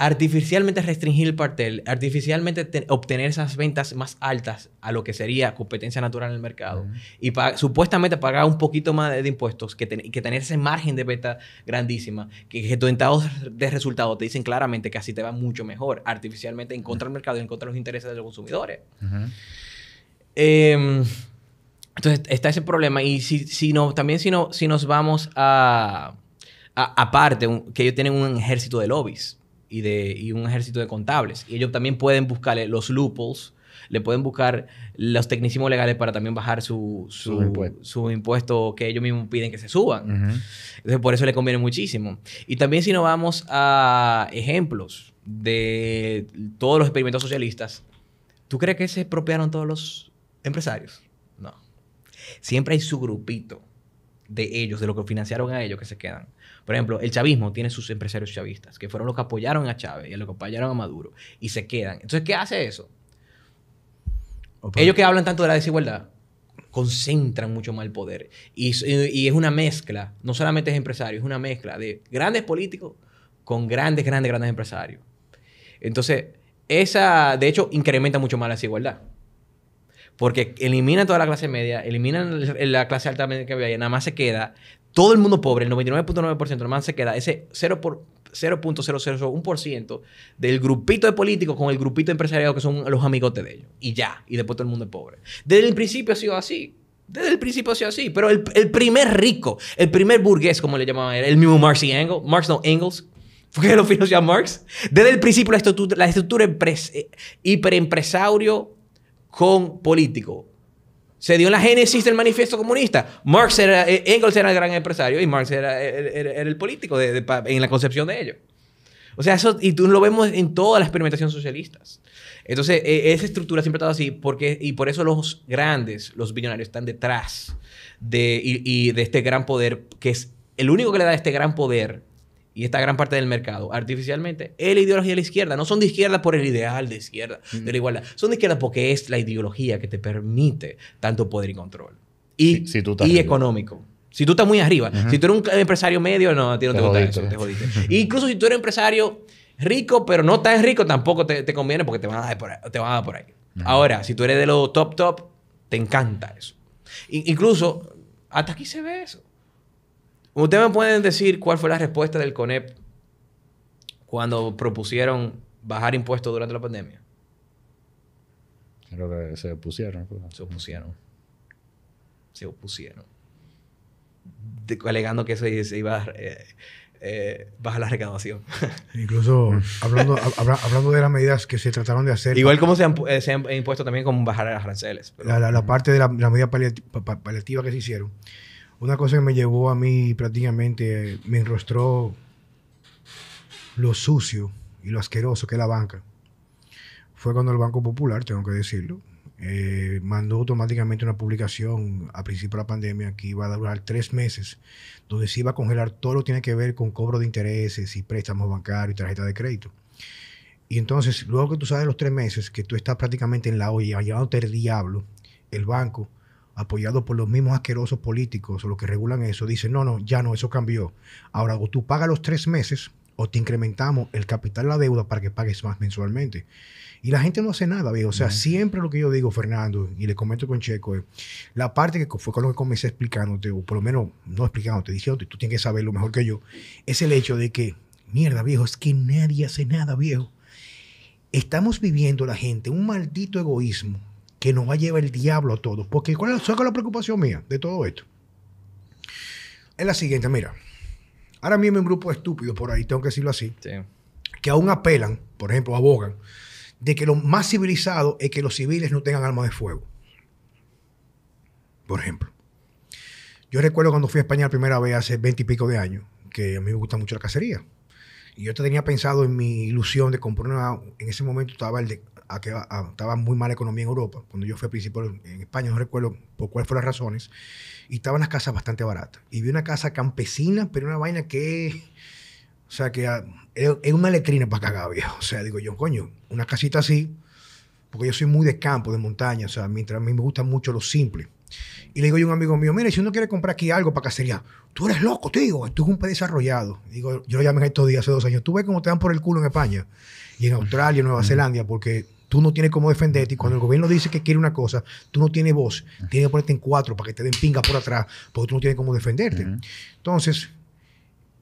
artificialmente restringir el cartel, artificialmente obtener esas ventas más altas a lo que sería competencia natural en el mercado y supuestamente pagar un poquito más de, impuestos que, que, tener ese margen de venta grandísima, que, que tu de resultados te dicen claramente que así te va mucho mejor, artificialmente en contra del mercado y en contra de los intereses de los consumidores. Em, entonces está ese problema y si, si no, también si, no, si nos vamos a, aparte, que ellos tienen un ejército de lobbies y, de, un ejército de contables. Y ellos también pueden buscarle los loopholes, le pueden buscar los tecnicismos legales para también bajar su, impuesto. que ellos mismos piden que se suban. Entonces, por eso le conviene muchísimo. Y también si nos vamos a ejemplos de todos los experimentos socialistas, ¿tú crees que se expropiaron todos los empresarios? No. Siempre hay su grupito de ellos, de lo que financiaron a ellos, que se quedan. Por ejemplo, el chavismo tiene sus empresarios chavistas, que fueron los que apoyaron a Chávez y los que apoyaron a Maduro, y se quedan. Entonces, ¿qué hace eso? Ellos que hablan tanto de la desigualdad, concentran mucho más el poder. Y, es una mezcla, no solamente es empresario, es una mezcla de grandes políticos con grandes, grandes, grandes empresarios. Entonces, esa, de hecho, incrementa mucho más la desigualdad. Porque elimina toda la clase media, eliminan la clase alta media que había, y nada más se queda todo el mundo pobre, el 99.9% nomás se queda ese 0.001% del grupito de políticos con el grupito empresarial que son los amigotes de ellos. Y ya, y después todo el mundo es pobre. Desde el principio ha sido así. Desde el principio ha sido así. Pero el, primer rico, el primer burgués, como le llamaban, el mismo Marx y Engels, Marx no, Engels, fue que lo financió a Marx. Desde el principio la estructura, la estructura hiperempresario con político se dio la génesis del manifiesto comunista. Marx era, eh, Engels era el gran empresario y Marx era, eh, el político de, en la concepción de ello. O sea, eso, y tú lo vemos en todas las experimentaciones socialistas. Entonces, e, esa estructura siempre ha estado así, porque, y por eso los grandes, los billonarios, están detrás de, de este gran poder, que es el único que le da este gran poder y esta gran parte del mercado artificialmente es la ideología de la izquierda. No son de izquierda por el ideal de izquierda, de mm. la igualdad. Son de izquierda porque es la ideología que te permite tanto poder y control. Y, y económico. Si tú estás muy arriba. Si tú eres un empresario medio, no, a ti no te, jodiste. Incluso si tú eres empresario rico, pero no tan rico, tampoco te, conviene porque te van a dar por ahí. Te van a por ahí. Ahora, si tú eres de los top, top, te encanta eso. incluso, hasta aquí se ve eso. ¿Ustedes me pueden decir cuál fue la respuesta del CONEP cuando propusieron bajar impuestos durante la pandemia? Creo que se opusieron. Pues. Se opusieron. Se opusieron. alegando que eso se iba a eh, eh, bajar la recaudación. Incluso hablando, hablando de las medidas que se trataron de hacer. Igual como eh, se han, impuesto también como bajar las aranceles. la, parte de la, medida paliativa que se hicieron una cosa que me llevó a mí prácticamente, me enrostró lo sucio y lo asqueroso que es la banca. Fue cuando el Banco Popular, tengo que decirlo, eh, mandó automáticamente una publicación a principio de la pandemia que iba a durar tres meses, donde se iba a congelar todo lo que tiene que ver con cobro de intereses y préstamos bancarios y tarjetas de crédito. Y entonces, luego que tú sabes los tres meses, que tú estás prácticamente en la olla, llevándote el diablo, el banco apoyado por los mismos asquerosos políticos o los que regulan eso, dicen, no, no, ya no, eso cambió. Ahora, o tú pagas los tres meses o te incrementamos el capital, la deuda para que pagues más mensualmente. Y la gente no hace nada, viejo. O sea, siempre lo que yo digo, Fernando, y le comento con Checo, la parte que fue con lo que comencé explicándote, o por lo menos no explicándote, diciéndote, tú tienes que lo mejor que yo, es el hecho de que, mierda, viejo, es que nadie hace nada, viejo. Estamos viviendo la gente un maldito egoísmo que nos va a llevar el diablo a todos. Porque ¿cuál es, la preocupación mía de todo esto? Es la siguiente, mira. Ahora mismo hay un grupo estúpido por ahí, tengo que decirlo así, que aún apelan, por ejemplo, abogan, de que lo más civilizado es que los civiles no tengan armas de fuego. Por ejemplo. Yo recuerdo cuando fui a España la primera vez hace veinte y pico de años, que a mí me gusta mucho la cacería. Y yo tenía pensado en mi ilusión de comprar una, en ese momento estaba el de que estaba muy mala economía en Europa. Cuando yo fui a principio en España, no recuerdo por cuáles fueron las razones, y estaban las casas bastante baratas. Y vi una casa campesina, pero una vaina que... O sea, que ah, es una letrina para cagar, viejo. O sea, digo yo, coño, una casita así, porque yo soy muy de campo, de montaña, o sea, mientras a mí me gusta mucho lo simple. Y le digo yo a un amigo mío, mire, si uno quiere comprar aquí algo para cacería, tú eres loco, te digo, tú es un país desarrollado. Digo, yo lo llamé estos días, hace dos años, tú ves cómo te dan por el culo en España y en Australia, en Nueva Zelanda, porque tú no tienes cómo defenderte. Y cuando el gobierno dice que quiere una cosa, tú no tienes voz. Tienes que ponerte en cuatro para que te den pinga por atrás, porque tú no tienes cómo defenderte. Entonces,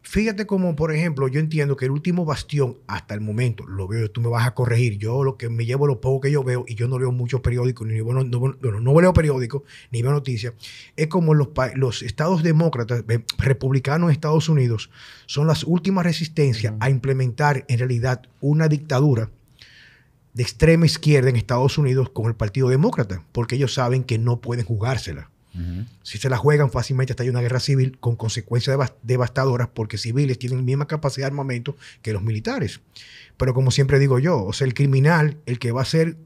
fíjate cómo, por ejemplo, yo entiendo que el último bastión, hasta el momento, lo veo, tú me vas a corregir. Yo lo que me llevo, lo poco que yo veo, y yo no leo muchos periódicos, ni no, leo periódicos, ni veo noticias, es como los, los estados demócratas, republicanos en Estados Unidos, son las últimas resistencias a implementar en realidad una dictadura de extrema izquierda en Estados Unidos con el Partido Demócrata, porque ellos saben que no pueden jugársela. Si se la juegan fácilmente hasta hay una guerra civil con consecuencias devastadoras porque civiles tienen la misma capacidad de armamento que los militares. Pero como siempre digo yo, o sea, el criminal, el que va a hacer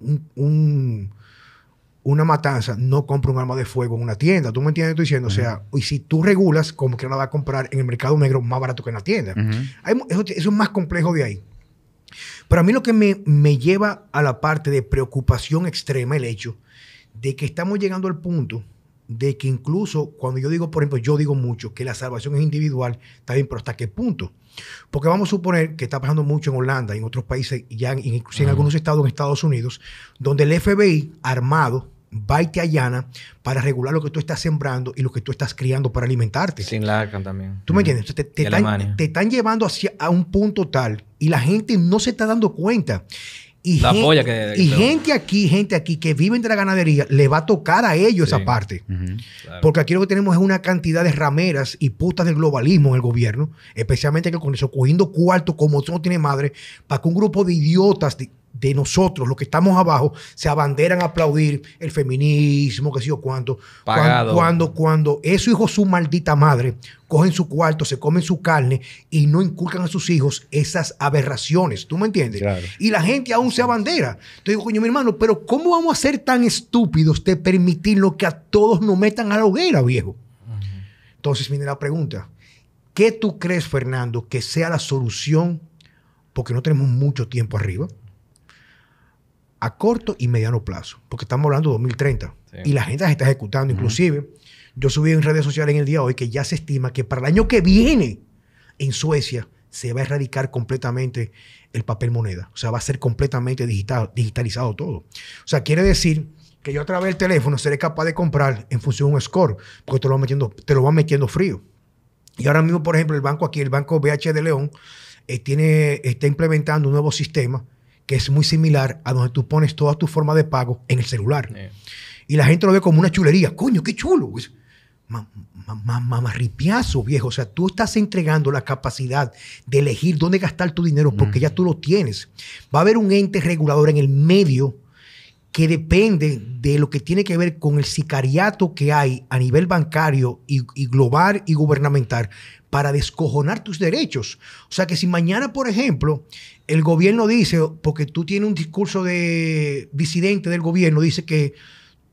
una matanza, no compra un arma de fuego en una tienda. ¿Tú me entiendes? Estoy diciendo, o sea, y si tú regulas, como que la va a comprar en el mercado negro más barato que en la tienda. eso, es más complejo de ahí. Pero a mí lo que me, lleva a la parte de preocupación extrema, el hecho de que estamos llegando al punto de que incluso cuando yo digo, por ejemplo, yo digo mucho que la salvación es individual, está bien, pero ¿hasta qué punto? Porque vamos a suponer que está pasando mucho en Holanda, en otros países, ya incluso en algunos estados en Estados Unidos, donde el FBI armado va y allana para regular lo que tú estás sembrando y lo que tú estás criando para alimentarte. Sin larga también. ¿Tú me entiendes? te, están, llevando hacia, a un punto tal y la gente no se está dando cuenta. Y, la polla que, y gente aquí, gente aquí que viven de la ganadería, le va a tocar a ellos esa parte. Porque aquí lo que tenemos es una cantidad de rameras y putas del globalismo en el gobierno, especialmente que con eso cogiendo cuarto como tú no tiene madre, para que un grupo de idiotas, de nosotros, los que estamos abajo, se abanderan a aplaudir el feminismo, qué sé yo cuánto. Pagado. Cuando, cuando, cuando eso hijo su maldita madre cogen su cuarto, se comen su carne y no inculcan a sus hijos esas aberraciones. ¿Tú me entiendes? Y la gente aún se abandera. Entonces digo, coño, mi hermano, pero ¿cómo vamos a ser tan estúpidos de permitir lo que a todos nos metan a la hoguera, viejo? Entonces viene la pregunta. ¿Qué tú crees, Fernando, que sea la solución? Porque no tenemos mucho tiempo arriba a corto y mediano plazo, porque estamos hablando de 2030 y la agenda se está ejecutando. Inclusive, yo subí en redes sociales en el día de hoy que ya se estima que para el año que viene en Suecia se va a erradicar completamente el papel moneda. O sea, va a ser completamente digital, digitalizado todo. O sea, quiere decir que yo a través del teléfono seré capaz de comprar en función de un score, porque te lo van metiendo, te lo van metiendo frío. Y ahora mismo, por ejemplo, el banco aquí, el banco BH de León, eh, tiene, está implementando un nuevo sistema que es muy similar a donde tú pones toda tu forma de pago en el celular. Y la gente lo ve como una chulería. Coño, qué chulo. Pues, mamarripiazo, ripiazo viejo. O sea, tú estás entregando la capacidad de elegir dónde gastar tu dinero porque ya tú lo tienes. Va a haber un ente regulador en el medio que depende de lo que tiene que ver con el sicariato que hay a nivel bancario y, y, global y gubernamental para descojonar tus derechos. O sea que si mañana, por ejemplo, el gobierno dice, porque tú tienes un discurso de disidente del gobierno, dice que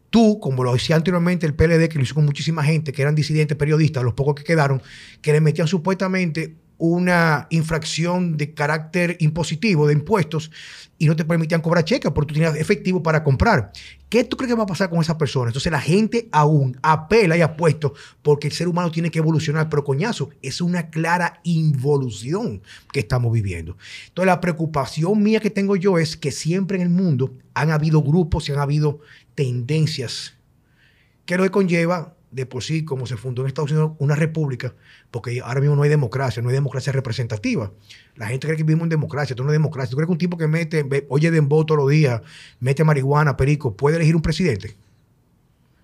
tú, como lo decía anteriormente el PLD, que lo hizo con muchísima gente, que eran disidentes periodistas, los pocos que quedaron, que le metían supuestamente una infracción de carácter impositivo, de impuestos, y no te permitían cobrar cheques porque tú tenías efectivo para comprar. ¿Qué tú crees que va a pasar con esas personas? Entonces la gente aún apela y apuesto porque el ser humano tiene que evolucionar, pero coñazo, es una clara involución que estamos viviendo. Entonces la preocupación mía que tengo yo es que siempre en el mundo han habido grupos y han habido tendencias que lo que conlleva de por sí, como se fundó en Estados Unidos una república, porque ahora mismo no hay democracia, no hay democracia representativa. La gente cree que vivimos en democracia, esto no es democracia. ¿Tú crees que un tipo que mete, oye voto todos los días, mete marihuana, perico, puede elegir un presidente?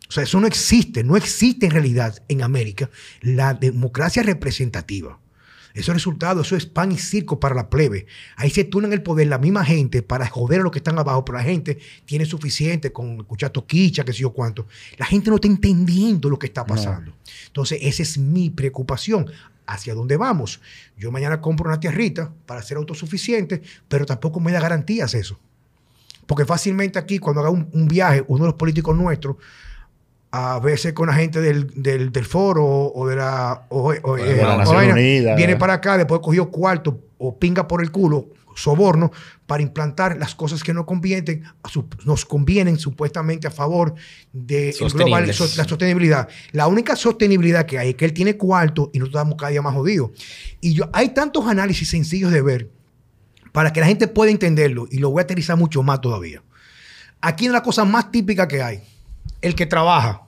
O sea, eso no existe, no existe en realidad en América la democracia representativa. Eso es resultado, eso es pan y circo para la plebe. Ahí se turnan el poder la misma gente para joder a los que están abajo, pero la gente tiene suficiente con escuchar quicha que sé yo cuánto. La gente no está entendiendo lo que está pasando. Entonces, esa es mi preocupación. ¿Hacia dónde vamos? Yo mañana compro una tierrita para ser autosuficiente, pero tampoco me da garantías eso. Porque fácilmente aquí, cuando haga un viaje, uno de los políticos nuestros a veces con la gente del, foro o de la, o, eh, viene eh. para acá, después cogió cuarto o pinga por el culo, soborno, para implantar las cosas que no convienen, nos convienen supuestamente a favor de la sostenibilidad. La única sostenibilidad que hay es que él tiene cuarto y nosotros estamos cada día más jodidos. Y yo, hay tantos análisis sencillos de ver para que la gente pueda entenderlo y lo voy a aterrizar mucho más todavía. Aquí es la cosa más típica que hay. El que trabaja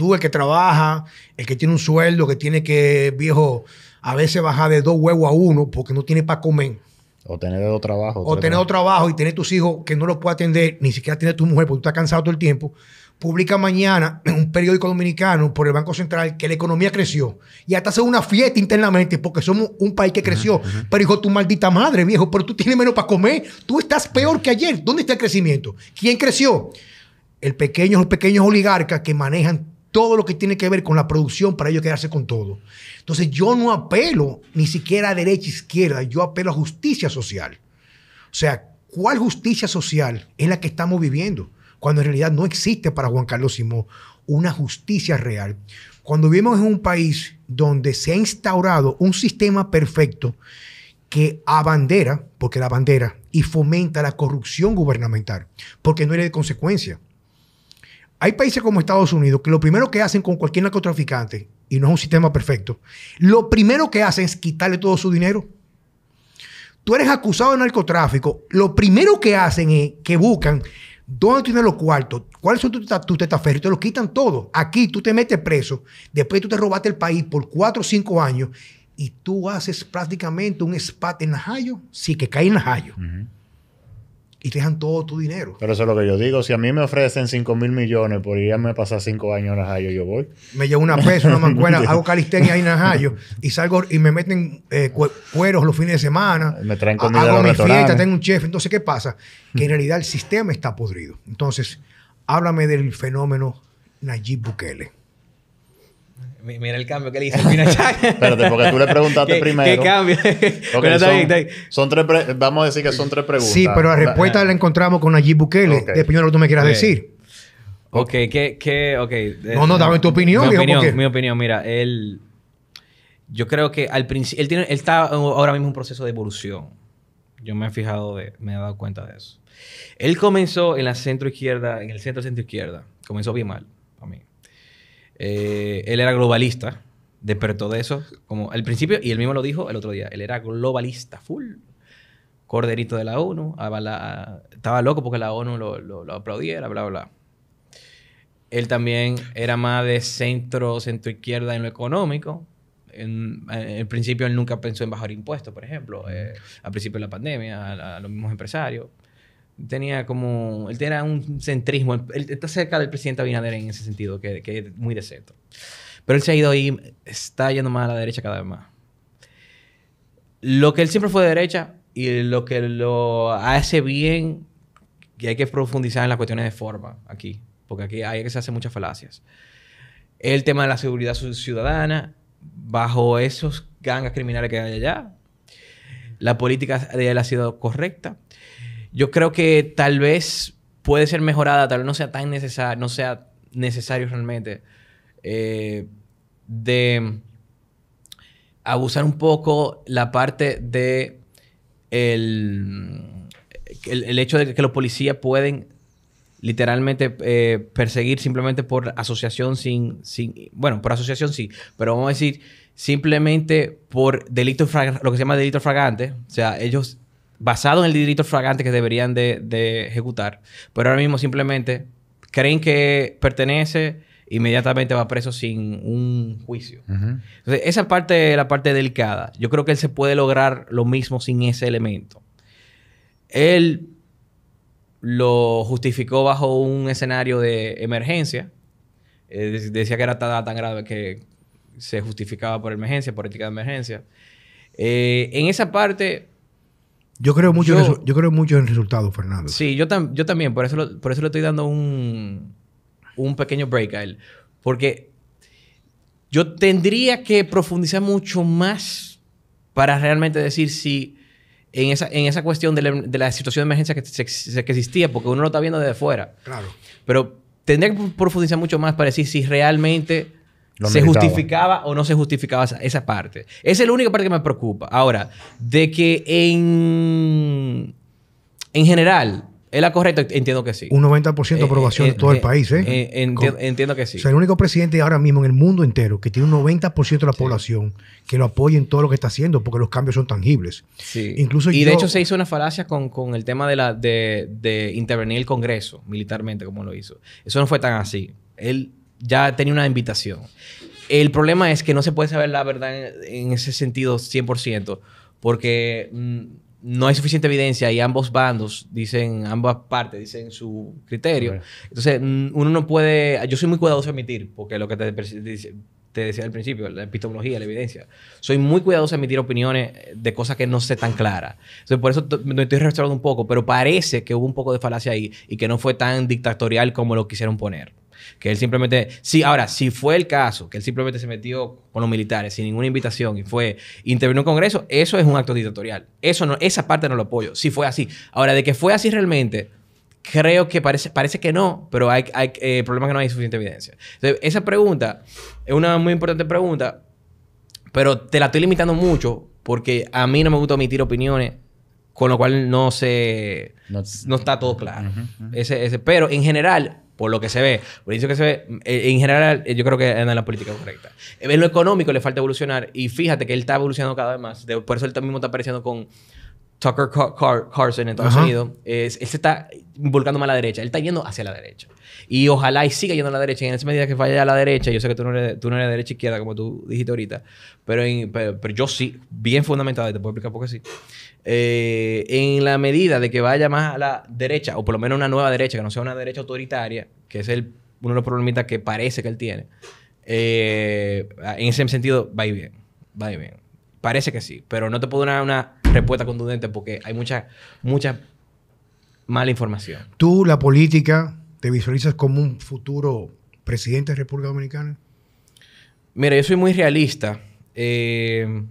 Tú, el que trabaja, el que tiene un sueldo, que tiene que, viejo, a veces bajar de dos huevos a uno porque no tiene para comer. O tener dos trabajos. O tener otro trabajo y tener tus hijos que no los puede atender, ni siquiera tener tu mujer porque tú estás cansado todo el tiempo. Publica mañana en un periódico dominicano por el Banco Central que la economía creció. Y hasta hace una fiesta internamente porque somos un país que creció. Pero hijo, tu maldita madre, viejo, pero tú tienes menos para comer. Tú estás peor que ayer. ¿Dónde está el crecimiento? ¿Quién creció? El pequeño, los pequeños oligarcas que manejan todo lo que tiene que ver con la producción para ellos quedarse con todo. Entonces yo no apelo ni siquiera a derecha e izquierda, yo apelo a justicia social. O sea, ¿cuál justicia social es la que estamos viviendo? Cuando en realidad no existe para Juan Carlos Simón una justicia real. Cuando vivimos en un país donde se ha instaurado un sistema perfecto que abandera, porque la bandera, y fomenta la corrupción gubernamental, porque no hay de consecuencia. Hay países como Estados Unidos que lo primero que hacen con cualquier narcotraficante, y no es un sistema perfecto, lo primero que hacen es quitarle todo su dinero. Tú eres acusado de narcotráfico, lo primero que hacen es que buscan dónde tienes los cuartos, cuáles son tus tu y te lo quitan todo. Aquí tú te metes preso, después tú te robaste el país por cuatro o cinco años y tú haces prácticamente un espate en Najayo, sí que cae en Najayo y te dejan todo tu dinero. Pero eso es lo que yo digo. Si a mí me ofrecen 5 mil millones por irme a pasar 5 años en Najayo. yo voy. Me llevo una pesa, una mancuela. hago calistenia ahí en Najayo. y salgo y me meten eh, cueros los fines de semana. Me traen comida Hago mi fiesta, tengo un chef. Entonces, ¿qué pasa? Que en realidad el sistema está podrido. Entonces, háblame del fenómeno Nayib Bukele. Mira el cambio que le hizo Pinochet. Espérate, porque tú le preguntaste primero. ¿Qué cambio? son, tres vamos a decir que son tres preguntas. Sí, pero la respuesta eh. la encontramos con Nayib Bukele. Okay. Después lo que tú me quieras decir. Ok, ¿qué? qué okay. Eh, no, no, dame tu opinión. Mi opinión, mi opinión. Mira, él... Yo creo que al principio... Él, él está ahora mismo en un proceso de evolución. Yo me he fijado de... Me he dado cuenta de eso. Él comenzó en la centro izquierda... En el centro centro izquierda. Comenzó bien mal. Eh, él era globalista, despertó de eso, como al principio, y él mismo lo dijo el otro día, él era globalista, full. Corderito de la ONU, ah, estaba loco porque la ONU lo, lo, aplaudiera, bla, bla, Él también era más de centro, centro izquierda en lo económico, en, principio él nunca pensó en bajar impuestos, por ejemplo, eh, al principio de la pandemia, a, los mismos empresarios tenía como, él tenía un centrismo, él está cerca del presidente Abinader en ese sentido, que, es muy de Pero él se ha ido ahí, está yendo más a la derecha cada vez más. Lo que él siempre fue de derecha y lo que lo hace bien, que hay que profundizar en las cuestiones de forma aquí, porque aquí hay que se hacen muchas falacias. El tema de la seguridad ciudadana, bajo esos gangas criminales que hay allá, la política de él ha sido correcta yo creo que tal vez puede ser mejorada, tal vez no sea tan necesario, no sea necesario realmente eh, de abusar un poco la parte de el, hecho de que los policías pueden literalmente eh, perseguir simplemente por asociación sin, sin, bueno, por asociación sí, pero vamos a decir simplemente por delito, lo que se llama delito fragante, o sea, ellos basado en el delito fragante que deberían de, ejecutar, pero ahora mismo simplemente creen que pertenece inmediatamente va preso sin un juicio. Entonces, esa parte es la parte delicada. Yo creo que él se puede lograr lo mismo sin ese elemento. Él lo justificó bajo un escenario de emergencia. Eh, decía que era tan, grave que se justificaba por emergencia, por ética de emergencia. Eh, en esa parte, yo creo mucho, en, yo creo mucho en resultado, Fernando. Sí, yo, yo también, por eso, por eso le estoy dando un, pequeño break a él. Porque yo tendría que profundizar mucho más para realmente decir si en esa, cuestión de la, situación de emergencia que, que, existía, porque uno lo está viendo desde fuera. Claro. Pero tendría que profundizar mucho más para decir si realmente se justificaba o no se justificaba esa, parte. Esa es la única parte que me preocupa. Ahora, de que en, en general ¿Es la correcta? Entiendo que sí. Un 90% de eh, aprobación eh, de todo el eh, país, ¿eh? entiendo que sí. O sea, el único presidente ahora mismo en el mundo entero que tiene un 90% de la población que lo apoya en todo lo que está haciendo porque los cambios son tangibles. Sí. Incluso y de hecho se hizo una falacia con, el tema de, la, de intervenir el Congreso militarmente como lo hizo. Eso no fue tan así. Él ya tenía una invitación. El problema es que no se puede saber la verdad en, ese sentido 100%, porque mm, no hay suficiente evidencia y ambos bandos dicen, ambas partes dicen su criterio. Entonces, mm, uno no puede, yo soy muy cuidadoso a emitir, porque lo que te, te decía al principio, la epistemología, la evidencia, soy muy cuidadoso a emitir opiniones de cosas que no sé tan claras. Entonces, por eso me estoy restaurando un poco, pero parece que hubo un poco de falacia ahí y que no fue tan dictatorial como lo quisieron poner que él simplemente, sí, ahora, si fue el caso, que él simplemente se metió con los militares sin ninguna invitación y fue, intervino en congreso, eso es un acto dictatorial. Eso no, esa parte no lo apoyo, si fue así. Ahora, de que fue así realmente, creo que parece, parece que no, pero hay, hay eh, problemas que no hay suficiente evidencia. Entonces, esa pregunta es una muy importante pregunta, pero te la estoy limitando mucho porque a mí no me gusta emitir opiniones, con lo cual no se... No, está todo claro. Ese, ese, pero en general, por lo que se ve. Por eso que se ve, eh, en general, eh, yo creo que anda en la política correcta. En lo económico le falta evolucionar y fíjate que él está evolucionando cada vez más. Por eso él también está apareciendo con Tucker Carlson, en Estados Unidos, él se está volcando más a la derecha. Él está yendo hacia la derecha. Y ojalá y siga yendo a la derecha. en esa medida que vaya a la derecha, yo sé que tú no eres, tú no eres derecha izquierda, como tú dijiste ahorita, pero, pero, yo sí, bien fundamentado, y te puedo explicar por qué sí. Eh, en la medida de que vaya más a la derecha, o por lo menos una nueva derecha, que no sea una derecha autoritaria, que es el, uno de los problemitas que parece que él tiene, eh, en ese sentido, va y bien. Va bien. Parece que sí, pero no te puedo dar una respuesta contundente porque hay mucha, mucha mala información. ¿Tú la política te visualizas como un futuro presidente de República Dominicana? Mira, yo soy muy realista. Eh,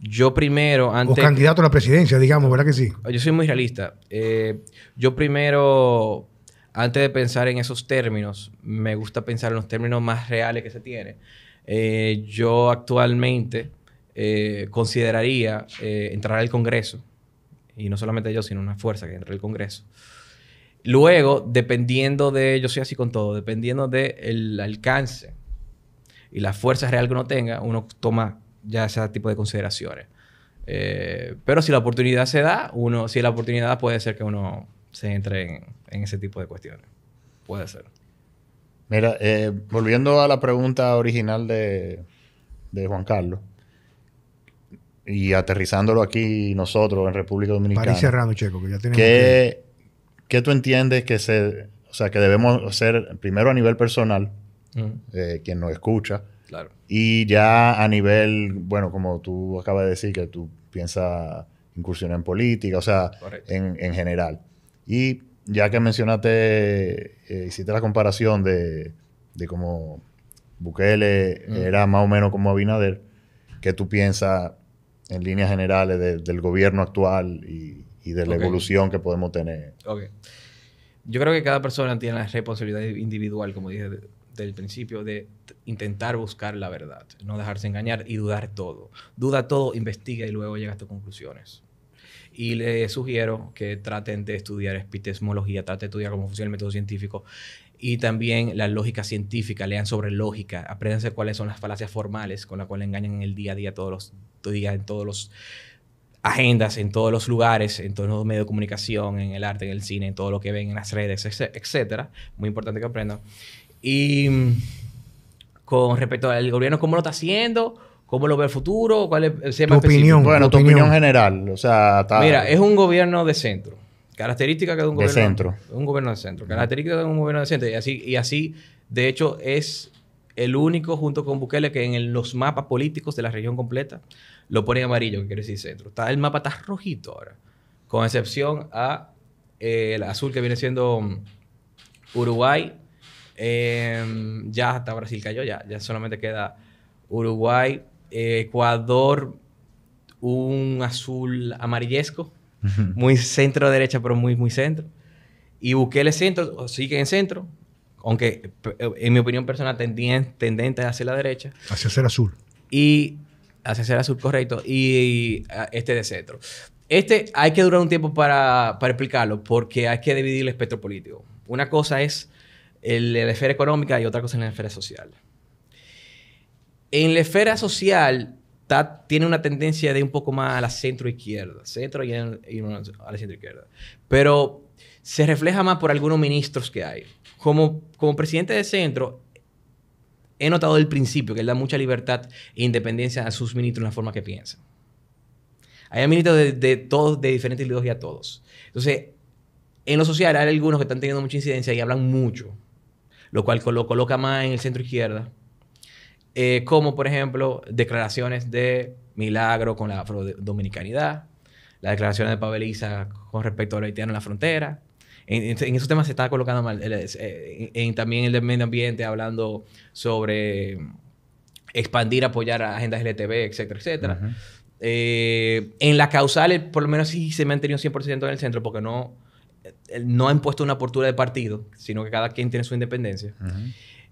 yo primero, antes... O candidato a la presidencia, digamos, ¿verdad que sí? Yo soy muy realista. Eh, yo primero, antes de pensar en esos términos, me gusta pensar en los términos más reales que se tienen. Eh, yo actualmente eh, consideraría eh, entrar al Congreso, y no solamente yo, sino una fuerza que entre al Congreso. Luego, dependiendo de, yo soy así con todo, dependiendo del alcance y la fuerza real que uno tenga, uno toma ya ese tipo de consideraciones. Eh, pero si la oportunidad se da, uno, si la oportunidad puede ser que uno se entre en, ese tipo de cuestiones. Puede ser. Mira, volviendo a la pregunta original de Juan Carlos, y aterrizándolo aquí nosotros en República Dominicana. París cerrado, Checo, que ya tenemos. ¿Qué, tú entiendes que se, o sea, que debemos hacer primero a nivel personal, eh, quien nos escucha, y ya a nivel, bueno, como tú acabas de decir, que tú piensas incursionar en política, o sea, en, general. Y ya que mencionaste, eh, hiciste la comparación de, de cómo Bukele era más o menos como Abinader, que tú piensas en líneas generales del gobierno actual y, de la evolución que podemos tener. Ok. Yo creo que cada persona tiene la responsabilidad individual, como dije del principio, de intentar buscar la verdad, no dejarse engañar y dudar todo. Duda todo, investiga y luego llega a tus conclusiones. Y le sugiero que traten de estudiar epistemología, traten de estudiar cómo funciona el método científico y también la lógica científica, lean sobre lógica, apréndanse cuáles son las falacias formales con las cuales engañan en el día a día todos los día en todos los agendas, en todos los lugares, en todos los medios de comunicación, en el arte, en el cine, en todo lo que ven en las redes, etcétera. Muy importante que aprendan. Y mm, con respecto al gobierno, ¿cómo lo está haciendo? ¿Cómo lo ve el futuro? ¿Cuál es el tema tu opinión, Bueno, tu opinión. general. O sea, Mira, es un gobierno de centro. Característica que de un gobierno de centro. Un gobierno de centro. Característica de un gobierno de centro. Y así, y así, de hecho, es el único, junto con Bukele, que en los mapas políticos de la región completa lo ponen amarillo, que quiere decir centro. Está, el mapa está rojito ahora, con excepción a eh, el azul que viene siendo mm, Uruguay. Em, ya hasta Brasil cayó, ya, ya solamente queda Uruguay, eh, Ecuador, un azul amarillesco, muy centro derecha, pero muy, muy centro. Y el centro, sigue en centro, aunque eh, en mi opinión personal tendiente tendente hacia la derecha. Hacia ser azul. Y accesar Azul, correcto. y, este de Centro. Este hay que durar un tiempo para, explicarlo porque hay que dividir el espectro político. Una cosa es la esfera económica y otra cosa es la esfera social. En la esfera social está tiene una tendencia de un poco más a la centro izquierda, centro y, a la centro izquierda. Pero se refleja más por algunos ministros que hay. Como, como presidente de centro, he notado el principio que él da mucha libertad e independencia a sus ministros en la forma que piensan. Hay ministros de, de todos, de diferentes ideologías a todos. Entonces, en lo social hay algunos que están teniendo mucha incidencia y hablan mucho, lo cual lo coloca más en el centro izquierda. Eh, como por ejemplo declaraciones de Milagro con la afrodominicanidad, las declaraciones de paveliza con respecto a la en la frontera, en, esos temas se está colocando mal. Eh, en, también el del medio ambiente, hablando sobre expandir, apoyar a agendas LTV, etcétera, etcétera. Eh, en la causal, por lo menos sí se mantenido 100% en el centro, porque no, eh, no han puesto una postura de partido, sino que cada quien tiene su independencia.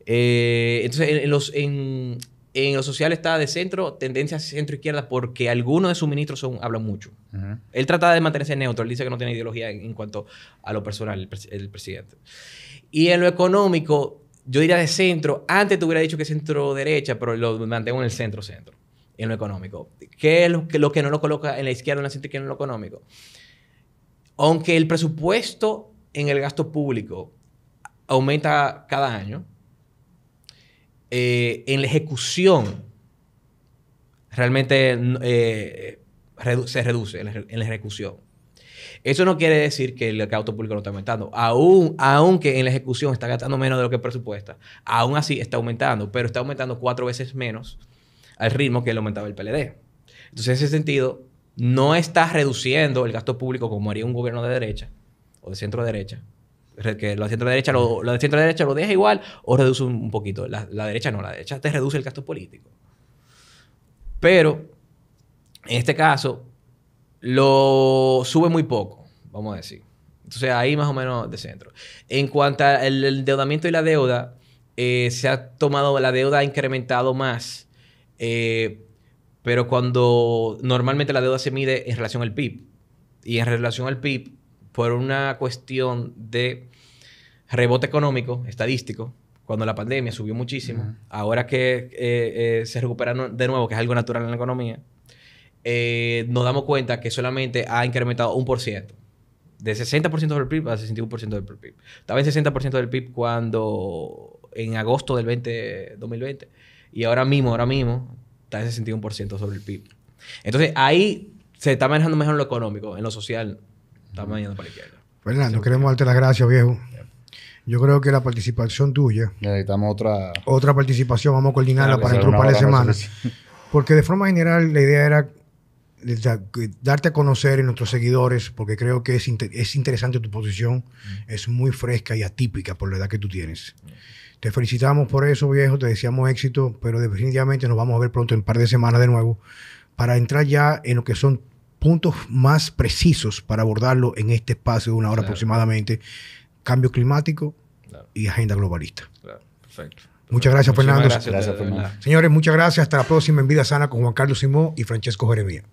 entonces, en, los, en, en lo social está de centro, tendencia hacia centro izquierda, porque algunos de sus ministros hablan mucho. Él trata de mantenerse neutro, él dice que no tiene ideología en, cuanto a lo personal, el, presidente. Y en lo económico, yo diría de centro, antes te hubiera dicho que centro derecha, pero lo mantengo en el centro centro, en lo económico. ¿Qué es lo que, no lo coloca en la izquierda, en la centro en lo económico? Aunque el presupuesto en el gasto público aumenta cada año, eh, en la ejecución realmente eh, se reduce en la, ejecución. Eso no quiere decir que el gasto público no está aumentando. Aún, aunque en la ejecución está gastando menos de lo que presupuesta, aún así está aumentando, pero está aumentando cuatro veces menos al ritmo que lo aumentaba el PLD. Entonces, en ese sentido, no está reduciendo el gasto público como haría un gobierno de derecha o de centro derecha, que centro derecha lo, de centro derecha lo deja igual o reduce un, poquito. La, derecha no, la derecha te reduce el gasto político. Pero en este caso lo sube muy poco, vamos a decir. Entonces ahí más o menos de centro. En cuanto al endeudamiento y la deuda, eh, se ha tomado, la deuda ha incrementado más, eh, pero cuando normalmente la deuda se mide en relación al PIB. Y en relación al PIB, por una cuestión de rebote económico, estadístico, cuando la pandemia subió muchísimo, ahora que eh, eh, se recupera de nuevo, que es algo natural en la economía, eh, nos damos cuenta que solamente ha incrementado un por ciento. De 60% del PIB a 61% del PIB. Estaba en 60% del PIB cuando en agosto del 2020. Y ahora mismo, ahora mismo, está en 61% sobre el PIB. Entonces ahí se está manejando mejor en lo económico, en lo social. Estamos yendo para la Fernando, queremos darte las gracias, viejo. Yo creo que la participación tuya. Necesitamos otra. Otra participación, vamos a coordinarla para dentro de un par de semanas. Porque de forma general la idea era darte a conocer en nuestros seguidores, porque creo que es, interesante tu posición, mm. es muy fresca y atípica por la edad que tú tienes. Te felicitamos por eso, viejo, te deseamos éxito, pero definitivamente nos vamos a ver pronto en un par de semanas de nuevo para entrar ya en lo que son puntos más precisos para abordarlo en este espacio de una hora aproximadamente. Cambio climático y agenda globalista. Perfecto. Muchas gracias, Fernando. gracias, Fernando. Señores, muchas gracias. Hasta la próxima en Vida Sana con Juan Carlos Simón y Francesco Jeremía.